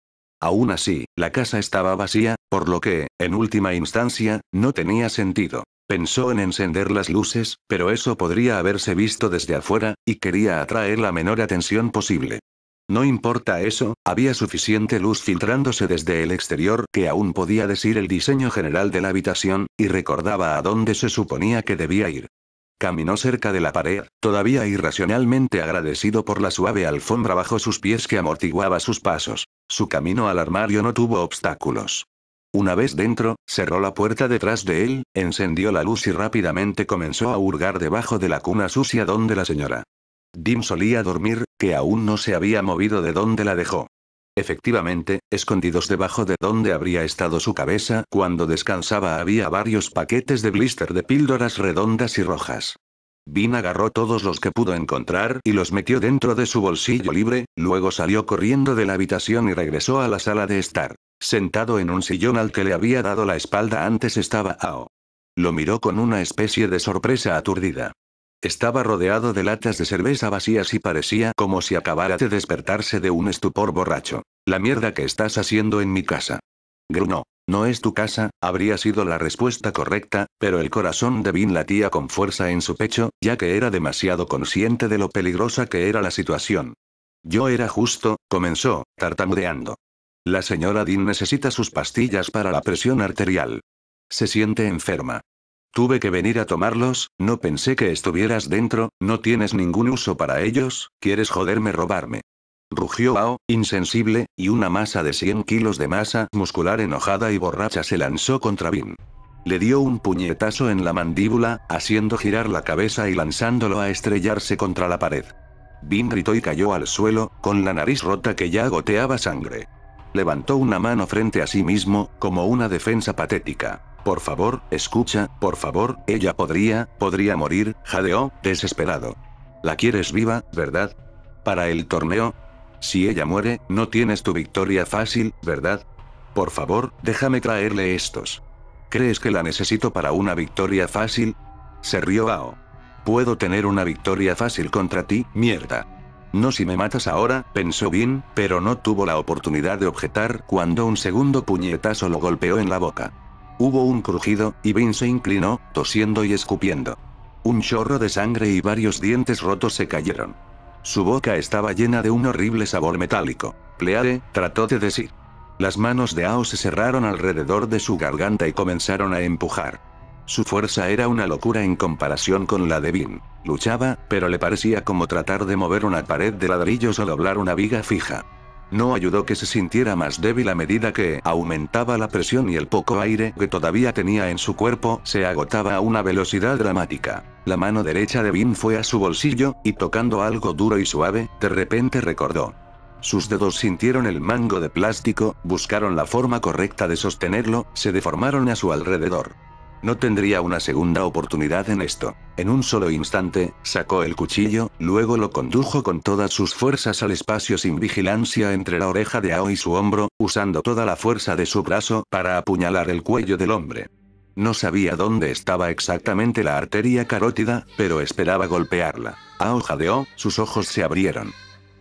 Aún así, la casa estaba vacía, por lo que, en última instancia, no tenía sentido. Pensó en encender las luces, pero eso podría haberse visto desde afuera, y quería atraer la menor atención posible. No importa eso, había suficiente luz filtrándose desde el exterior que aún podía decir el diseño general de la habitación, y recordaba a dónde se suponía que debía ir. Caminó cerca de la pared, todavía irracionalmente agradecido por la suave alfombra bajo sus pies que amortiguaba sus pasos. Su camino al armario no tuvo obstáculos. Una vez dentro, cerró la puerta detrás de él, encendió la luz y rápidamente comenzó a hurgar debajo de la cuna sucia donde la señora Dim solía dormir, que aún no se había movido de donde la dejó. Efectivamente, escondidos debajo de donde habría estado su cabeza cuando descansaba había varios paquetes de blister de píldoras redondas y rojas. Vin agarró todos los que pudo encontrar y los metió dentro de su bolsillo libre, luego salió corriendo de la habitación y regresó a la sala de estar. Sentado en un sillón al que le había dado la espalda antes estaba Ao. Lo miró con una especie de sorpresa aturdida. Estaba rodeado de latas de cerveza vacías y parecía como si acabara de despertarse de un estupor borracho. La mierda que estás haciendo en mi casa. Grunó. No es tu casa, habría sido la respuesta correcta, pero el corazón de Bin latía con fuerza en su pecho, ya que era demasiado consciente de lo peligrosa que era la situación. Yo era justo, comenzó, tartamudeando. La señora Dean necesita sus pastillas para la presión arterial. Se siente enferma. Tuve que venir a tomarlos, no pensé que estuvieras dentro, no tienes ningún uso para ellos, quieres joderme robarme rugió Ao, insensible, y una masa de 100 kilos de masa muscular enojada y borracha se lanzó contra Bin. Le dio un puñetazo en la mandíbula, haciendo girar la cabeza y lanzándolo a estrellarse contra la pared. Bin gritó y cayó al suelo, con la nariz rota que ya goteaba sangre. Levantó una mano frente a sí mismo, como una defensa patética. Por favor, escucha, por favor, ella podría, podría morir, jadeó, desesperado. La quieres viva, ¿verdad? Para el torneo, si ella muere, no tienes tu victoria fácil, ¿verdad? Por favor, déjame traerle estos. ¿Crees que la necesito para una victoria fácil? Se rió Ao. Puedo tener una victoria fácil contra ti, mierda. No si me matas ahora, pensó Bin, pero no tuvo la oportunidad de objetar cuando un segundo puñetazo lo golpeó en la boca. Hubo un crujido, y Bin se inclinó, tosiendo y escupiendo. Un chorro de sangre y varios dientes rotos se cayeron. Su boca estaba llena de un horrible sabor metálico. Pleare trató de decir. Las manos de Ao se cerraron alrededor de su garganta y comenzaron a empujar. Su fuerza era una locura en comparación con la de Vin. Luchaba, pero le parecía como tratar de mover una pared de ladrillos o doblar una viga fija no ayudó que se sintiera más débil a medida que aumentaba la presión y el poco aire que todavía tenía en su cuerpo se agotaba a una velocidad dramática. La mano derecha de Vin fue a su bolsillo, y tocando algo duro y suave, de repente recordó. Sus dedos sintieron el mango de plástico, buscaron la forma correcta de sostenerlo, se deformaron a su alrededor. No tendría una segunda oportunidad en esto. En un solo instante, sacó el cuchillo, luego lo condujo con todas sus fuerzas al espacio sin vigilancia entre la oreja de Ao y su hombro, usando toda la fuerza de su brazo para apuñalar el cuello del hombre. No sabía dónde estaba exactamente la arteria carótida, pero esperaba golpearla. Ao jadeó, sus ojos se abrieron.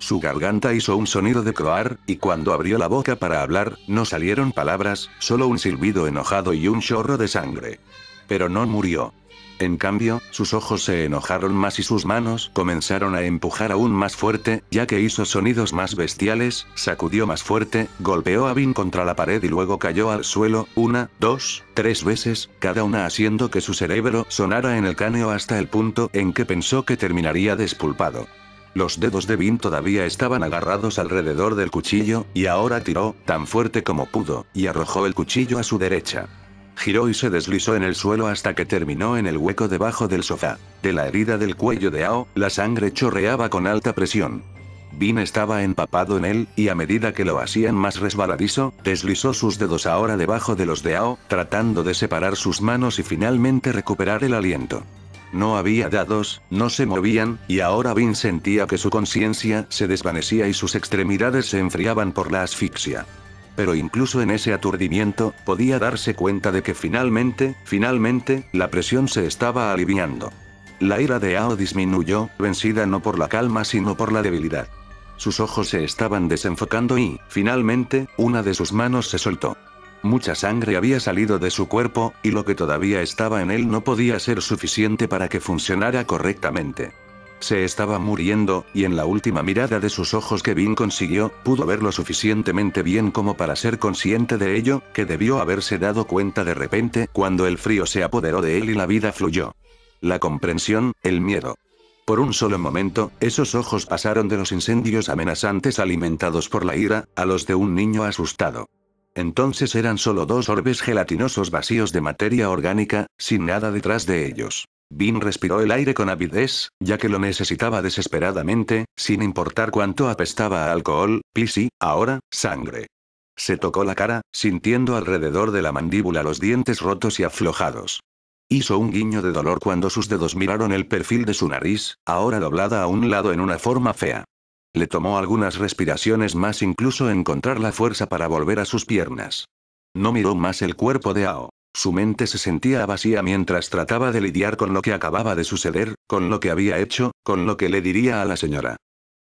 Su garganta hizo un sonido de croar, y cuando abrió la boca para hablar, no salieron palabras, solo un silbido enojado y un chorro de sangre. Pero no murió. En cambio, sus ojos se enojaron más y sus manos comenzaron a empujar aún más fuerte, ya que hizo sonidos más bestiales, sacudió más fuerte, golpeó a Vin contra la pared y luego cayó al suelo, una, dos, tres veces, cada una haciendo que su cerebro sonara en el cáneo hasta el punto en que pensó que terminaría despulpado. Los dedos de Bin todavía estaban agarrados alrededor del cuchillo, y ahora tiró, tan fuerte como pudo, y arrojó el cuchillo a su derecha. Giró y se deslizó en el suelo hasta que terminó en el hueco debajo del sofá. De la herida del cuello de Ao, la sangre chorreaba con alta presión. Bin estaba empapado en él, y a medida que lo hacían más resbaladizo, deslizó sus dedos ahora debajo de los de Ao, tratando de separar sus manos y finalmente recuperar el aliento. No había dados, no se movían, y ahora Vin sentía que su conciencia se desvanecía y sus extremidades se enfriaban por la asfixia. Pero incluso en ese aturdimiento, podía darse cuenta de que finalmente, finalmente, la presión se estaba aliviando. La ira de Ao disminuyó, vencida no por la calma sino por la debilidad. Sus ojos se estaban desenfocando y, finalmente, una de sus manos se soltó. Mucha sangre había salido de su cuerpo, y lo que todavía estaba en él no podía ser suficiente para que funcionara correctamente. Se estaba muriendo, y en la última mirada de sus ojos que Vin consiguió, pudo verlo suficientemente bien como para ser consciente de ello, que debió haberse dado cuenta de repente cuando el frío se apoderó de él y la vida fluyó. La comprensión, el miedo. Por un solo momento, esos ojos pasaron de los incendios amenazantes alimentados por la ira, a los de un niño asustado. Entonces eran solo dos orbes gelatinosos vacíos de materia orgánica, sin nada detrás de ellos. Bin respiró el aire con avidez, ya que lo necesitaba desesperadamente, sin importar cuánto apestaba a alcohol, pis y, ahora, sangre. Se tocó la cara, sintiendo alrededor de la mandíbula los dientes rotos y aflojados. Hizo un guiño de dolor cuando sus dedos miraron el perfil de su nariz, ahora doblada a un lado en una forma fea. Le tomó algunas respiraciones más incluso encontrar la fuerza para volver a sus piernas. No miró más el cuerpo de Ao. Su mente se sentía vacía mientras trataba de lidiar con lo que acababa de suceder, con lo que había hecho, con lo que le diría a la señora.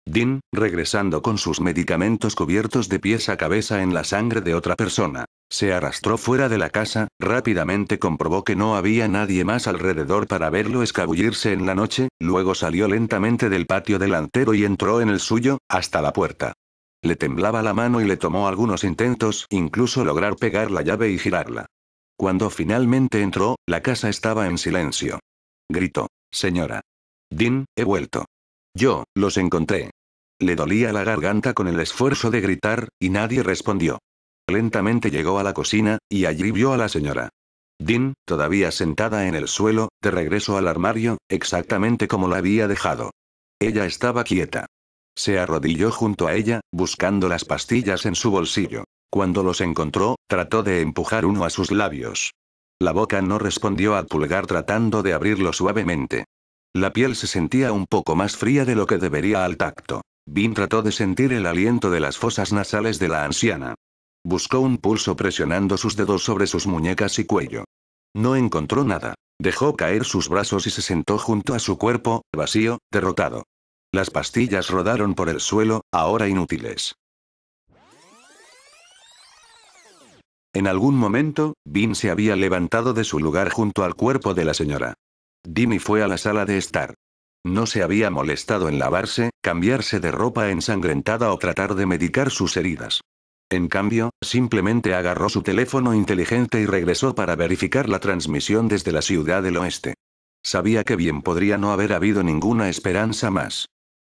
Dean, regresando con sus medicamentos cubiertos de pies a cabeza en la sangre de otra persona. Se arrastró fuera de la casa, rápidamente comprobó que no había nadie más alrededor para verlo escabullirse en la noche, luego salió lentamente del patio delantero y entró en el suyo, hasta la puerta. Le temblaba la mano y le tomó algunos intentos, incluso lograr pegar la llave y girarla. Cuando finalmente entró, la casa estaba en silencio. Gritó. Señora. Dean, he vuelto. Yo, los encontré. Le dolía la garganta con el esfuerzo de gritar, y nadie respondió. Lentamente llegó a la cocina, y allí vio a la señora. Dean, todavía sentada en el suelo, de regreso al armario, exactamente como la había dejado. Ella estaba quieta. Se arrodilló junto a ella, buscando las pastillas en su bolsillo. Cuando los encontró, trató de empujar uno a sus labios. La boca no respondió al pulgar tratando de abrirlo suavemente. La piel se sentía un poco más fría de lo que debería al tacto. Vin trató de sentir el aliento de las fosas nasales de la anciana. Buscó un pulso presionando sus dedos sobre sus muñecas y cuello. No encontró nada. Dejó caer sus brazos y se sentó junto a su cuerpo, vacío, derrotado. Las pastillas rodaron por el suelo, ahora inútiles. En algún momento, Vin se había levantado de su lugar junto al cuerpo de la señora. Dimi fue a la sala de estar. No se había molestado en lavarse, cambiarse de ropa ensangrentada o tratar de medicar sus heridas. En cambio, simplemente agarró su teléfono inteligente y regresó para verificar la transmisión desde la ciudad del oeste. Sabía que bien podría no haber habido ninguna esperanza más.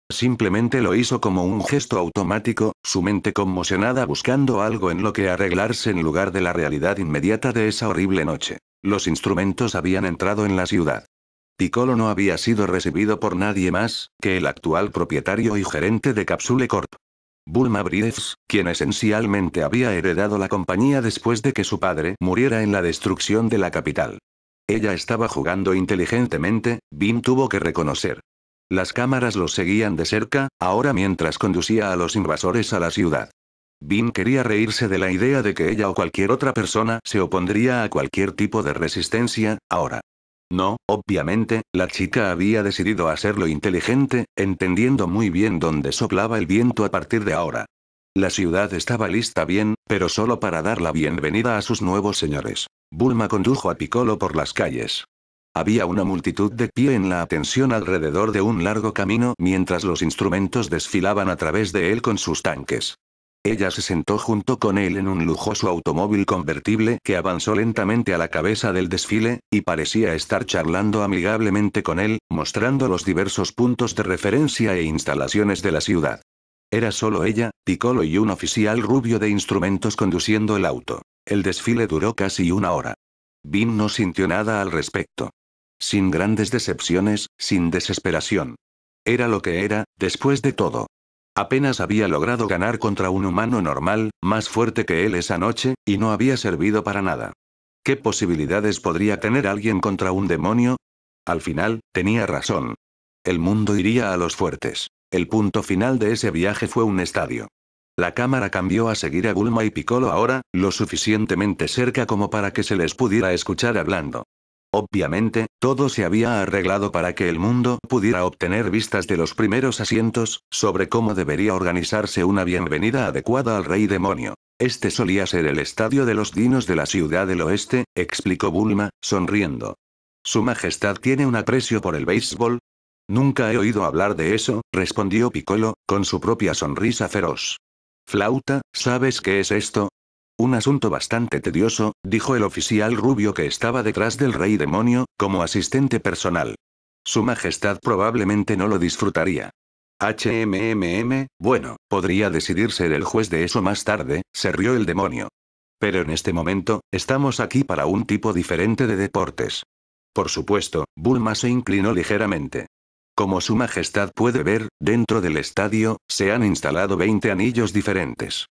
Simplemente lo hizo como un gesto automático, su mente conmocionada buscando algo en lo que arreglarse en lugar de la realidad inmediata de esa horrible noche. Los instrumentos habían entrado en la ciudad. Piccolo no había sido recibido por nadie más que el actual propietario y gerente de Capsule Corp. Bulma Briefs, quien esencialmente había heredado la compañía después de que su padre muriera en la destrucción de la capital. Ella estaba jugando inteligentemente, Bim tuvo que reconocer. Las cámaras lo seguían de cerca, ahora mientras conducía a los invasores a la ciudad. Bim quería reírse de la idea de que ella o cualquier otra persona se opondría a cualquier tipo de resistencia, ahora. No, obviamente, la chica había decidido hacerlo inteligente, entendiendo muy bien dónde soplaba el viento a partir de ahora. La ciudad estaba lista bien, pero solo para dar la bienvenida a sus nuevos señores. Bulma condujo a Piccolo por las calles. Había una multitud de pie en la atención alrededor de un largo camino mientras los instrumentos desfilaban a través de él con sus tanques. Ella se sentó junto con él en un lujoso automóvil convertible que avanzó lentamente a la cabeza del desfile, y parecía estar charlando amigablemente con él, mostrando los diversos puntos de referencia e instalaciones de la ciudad. Era solo ella, Piccolo y un oficial rubio de instrumentos conduciendo el auto. El desfile duró casi una hora. Bin no sintió nada al respecto. Sin grandes decepciones, sin desesperación. Era lo que era, después de todo. Apenas había logrado ganar contra un humano normal, más fuerte que él esa noche, y no había servido para nada. ¿Qué posibilidades podría tener alguien contra un demonio? Al final, tenía razón. El mundo iría a los fuertes. El punto final de ese viaje fue un estadio. La cámara cambió a seguir a Bulma y Piccolo ahora, lo suficientemente cerca como para que se les pudiera escuchar hablando. Obviamente, todo se había arreglado para que el mundo pudiera obtener vistas de los primeros asientos, sobre cómo debería organizarse una bienvenida adecuada al rey demonio. Este solía ser el estadio de los dinos de la ciudad del oeste, explicó Bulma, sonriendo. Su Majestad tiene un aprecio por el béisbol, Nunca he oído hablar de eso, respondió Piccolo, con su propia sonrisa feroz. Flauta, ¿sabes qué es esto? Un asunto bastante tedioso, dijo el oficial rubio que estaba detrás del rey demonio, como asistente personal. Su Majestad probablemente no lo disfrutaría. HMMM, bueno, podría decidir ser el juez de eso más tarde, se rió el demonio. Pero en este momento, estamos aquí para un tipo diferente de deportes. Por supuesto, Bulma se inclinó ligeramente. Como su Majestad puede ver, dentro del estadio, se han instalado 20 anillos diferentes.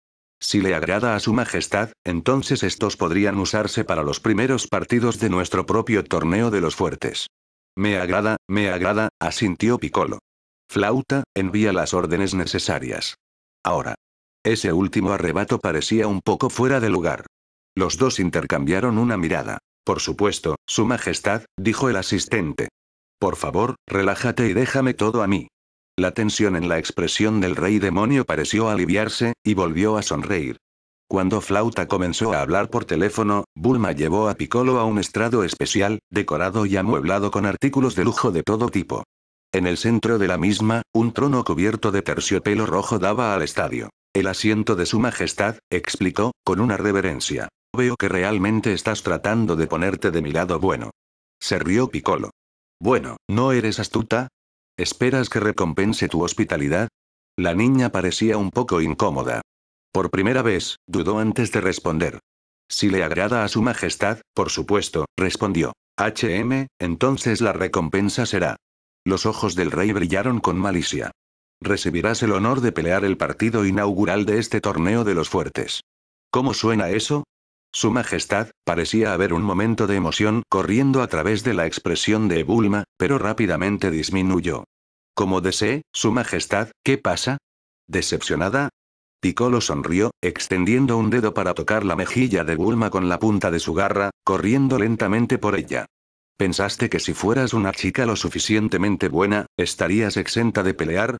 Si le agrada a su Majestad, entonces estos podrían usarse para los primeros partidos de nuestro propio torneo de los fuertes. Me agrada, me agrada, asintió Piccolo. Flauta, envía las órdenes necesarias. Ahora. Ese último arrebato parecía un poco fuera de lugar. Los dos intercambiaron una mirada. Por supuesto, Su Majestad, dijo el asistente. Por favor, relájate y déjame todo a mí. La tensión en la expresión del rey demonio pareció aliviarse, y volvió a sonreír. Cuando Flauta comenzó a hablar por teléfono, Bulma llevó a Piccolo a un estrado especial, decorado y amueblado con artículos de lujo de todo tipo. En el centro de la misma, un trono cubierto de terciopelo rojo daba al estadio. El asiento de su majestad, explicó, con una reverencia. Veo que realmente estás tratando de ponerte de mi lado bueno. Se rió Piccolo. Bueno, ¿no eres astuta? ¿Esperas que recompense tu hospitalidad? La niña parecía un poco incómoda. Por primera vez, dudó antes de responder. Si le agrada a su Majestad, por supuesto, respondió. HM, entonces la recompensa será. Los ojos del rey brillaron con malicia. Recibirás el honor de pelear el partido inaugural de este torneo de los fuertes. ¿Cómo suena eso? Su Majestad, parecía haber un momento de emoción corriendo a través de la expresión de Bulma, pero rápidamente disminuyó. Como desee, Su Majestad, ¿qué pasa? ¿Decepcionada? Piccolo sonrió, extendiendo un dedo para tocar la mejilla de Bulma con la punta de su garra, corriendo lentamente por ella. ¿Pensaste que si fueras una chica lo suficientemente buena, estarías exenta de pelear?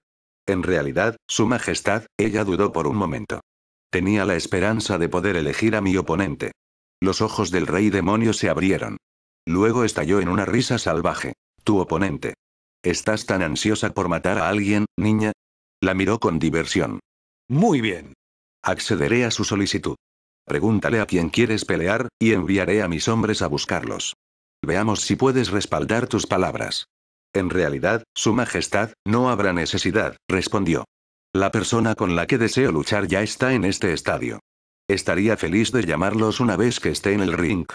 En realidad, Su Majestad, ella dudó por un momento. Tenía la esperanza de poder elegir a mi oponente. Los ojos del rey demonio se abrieron. Luego estalló en una risa salvaje. Tu oponente. ¿Estás tan ansiosa por matar a alguien, niña? La miró con diversión. Muy bien. Accederé a su solicitud. Pregúntale a quién quieres pelear, y enviaré a mis hombres a buscarlos. Veamos si puedes respaldar tus palabras. En realidad, Su Majestad, no habrá necesidad, respondió. La persona con la que deseo luchar ya está en este estadio. Estaría feliz de llamarlos una vez que esté en el ring.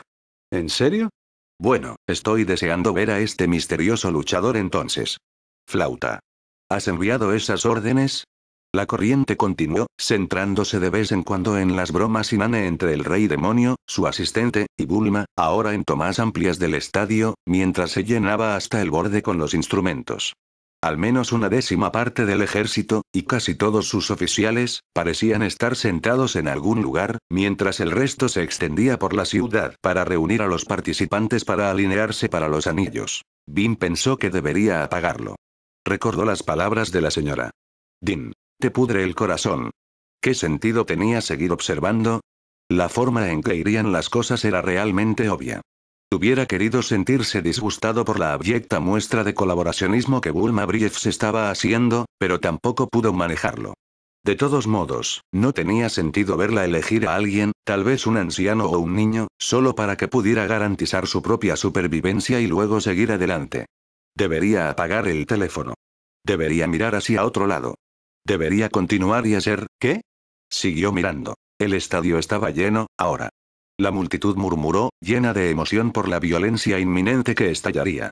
¿En serio? Bueno, estoy deseando ver a este misterioso luchador entonces. Flauta. ¿Has enviado esas órdenes? La corriente continuó, centrándose de vez en cuando en las bromas inane entre el rey demonio, su asistente, y Bulma, ahora en tomas amplias del estadio, mientras se llenaba hasta el borde con los instrumentos. Al menos una décima parte del ejército, y casi todos sus oficiales, parecían estar sentados en algún lugar, mientras el resto se extendía por la ciudad para reunir a los participantes para alinearse para los anillos. Bin pensó que debería apagarlo. Recordó las palabras de la señora. Din. Te pudre el corazón. ¿Qué sentido tenía seguir observando? La forma en que irían las cosas era realmente obvia hubiera querido sentirse disgustado por la abyecta muestra de colaboracionismo que Bulma Briefs estaba haciendo, pero tampoco pudo manejarlo. De todos modos, no tenía sentido verla elegir a alguien, tal vez un anciano o un niño, solo para que pudiera garantizar su propia supervivencia y luego seguir adelante. Debería apagar el teléfono. Debería mirar hacia otro lado. Debería continuar y hacer, ¿qué? Siguió mirando. El estadio estaba lleno, ahora. La multitud murmuró, llena de emoción por la violencia inminente que estallaría.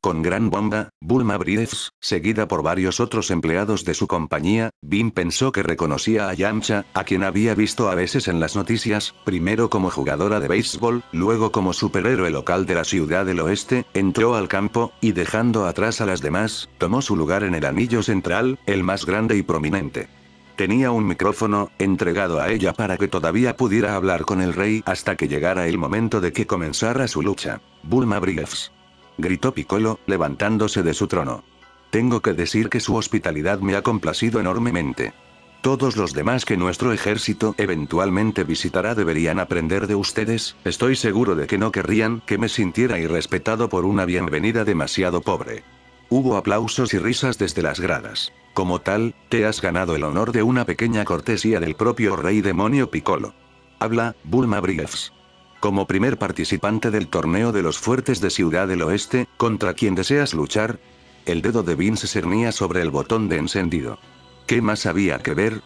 Con gran bomba, Bulma Briefs, seguida por varios otros empleados de su compañía, Bin pensó que reconocía a Yamcha, a quien había visto a veces en las noticias, primero como jugadora de béisbol, luego como superhéroe local de la ciudad del oeste, entró al campo, y dejando atrás a las demás, tomó su lugar en el anillo central, el más grande y prominente. Tenía un micrófono, entregado a ella para que todavía pudiera hablar con el rey hasta que llegara el momento de que comenzara su lucha. Bulma Briefs. Gritó Piccolo, levantándose de su trono. Tengo que decir que su hospitalidad me ha complacido enormemente. Todos los demás que nuestro ejército eventualmente visitará deberían aprender de ustedes, estoy seguro de que no querrían que me sintiera irrespetado por una bienvenida demasiado pobre. Hubo aplausos y risas desde las gradas. Como tal, te has ganado el honor de una pequeña cortesía del propio rey demonio Piccolo. Habla, Bulma Briefs. Como primer participante del torneo de los fuertes de Ciudad del Oeste, ¿contra quien deseas luchar? El dedo de se cernía sobre el botón de encendido. ¿Qué más había que ver?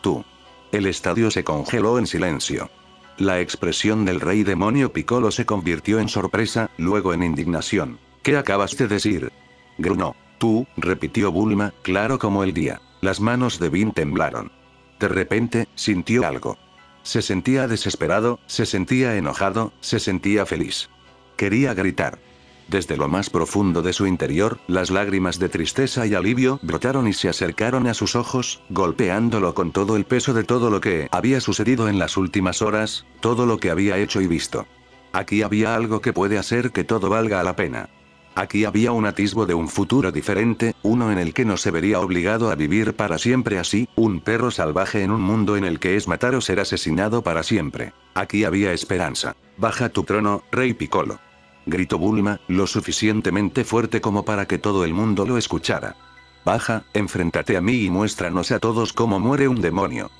Tú. El estadio se congeló en silencio. La expresión del rey demonio Piccolo se convirtió en sorpresa, luego en indignación. ¿Qué acabas de decir? Grunó. Tú, repitió Bulma, claro como el día. Las manos de Vin temblaron. De repente, sintió algo. Se sentía desesperado, se sentía enojado, se sentía feliz. Quería gritar. Desde lo más profundo de su interior, las lágrimas de tristeza y alivio brotaron y se acercaron a sus ojos, golpeándolo con todo el peso de todo lo que había sucedido en las últimas horas, todo lo que había hecho y visto. Aquí había algo que puede hacer que todo valga la pena. Aquí había un atisbo de un futuro diferente, uno en el que no se vería obligado a vivir para siempre así, un perro salvaje en un mundo en el que es matar o ser asesinado para siempre. Aquí había esperanza. Baja tu trono, rey Piccolo. Gritó Bulma, lo suficientemente fuerte como para que todo el mundo lo escuchara. Baja, enfréntate a mí y muéstranos a todos cómo muere un demonio.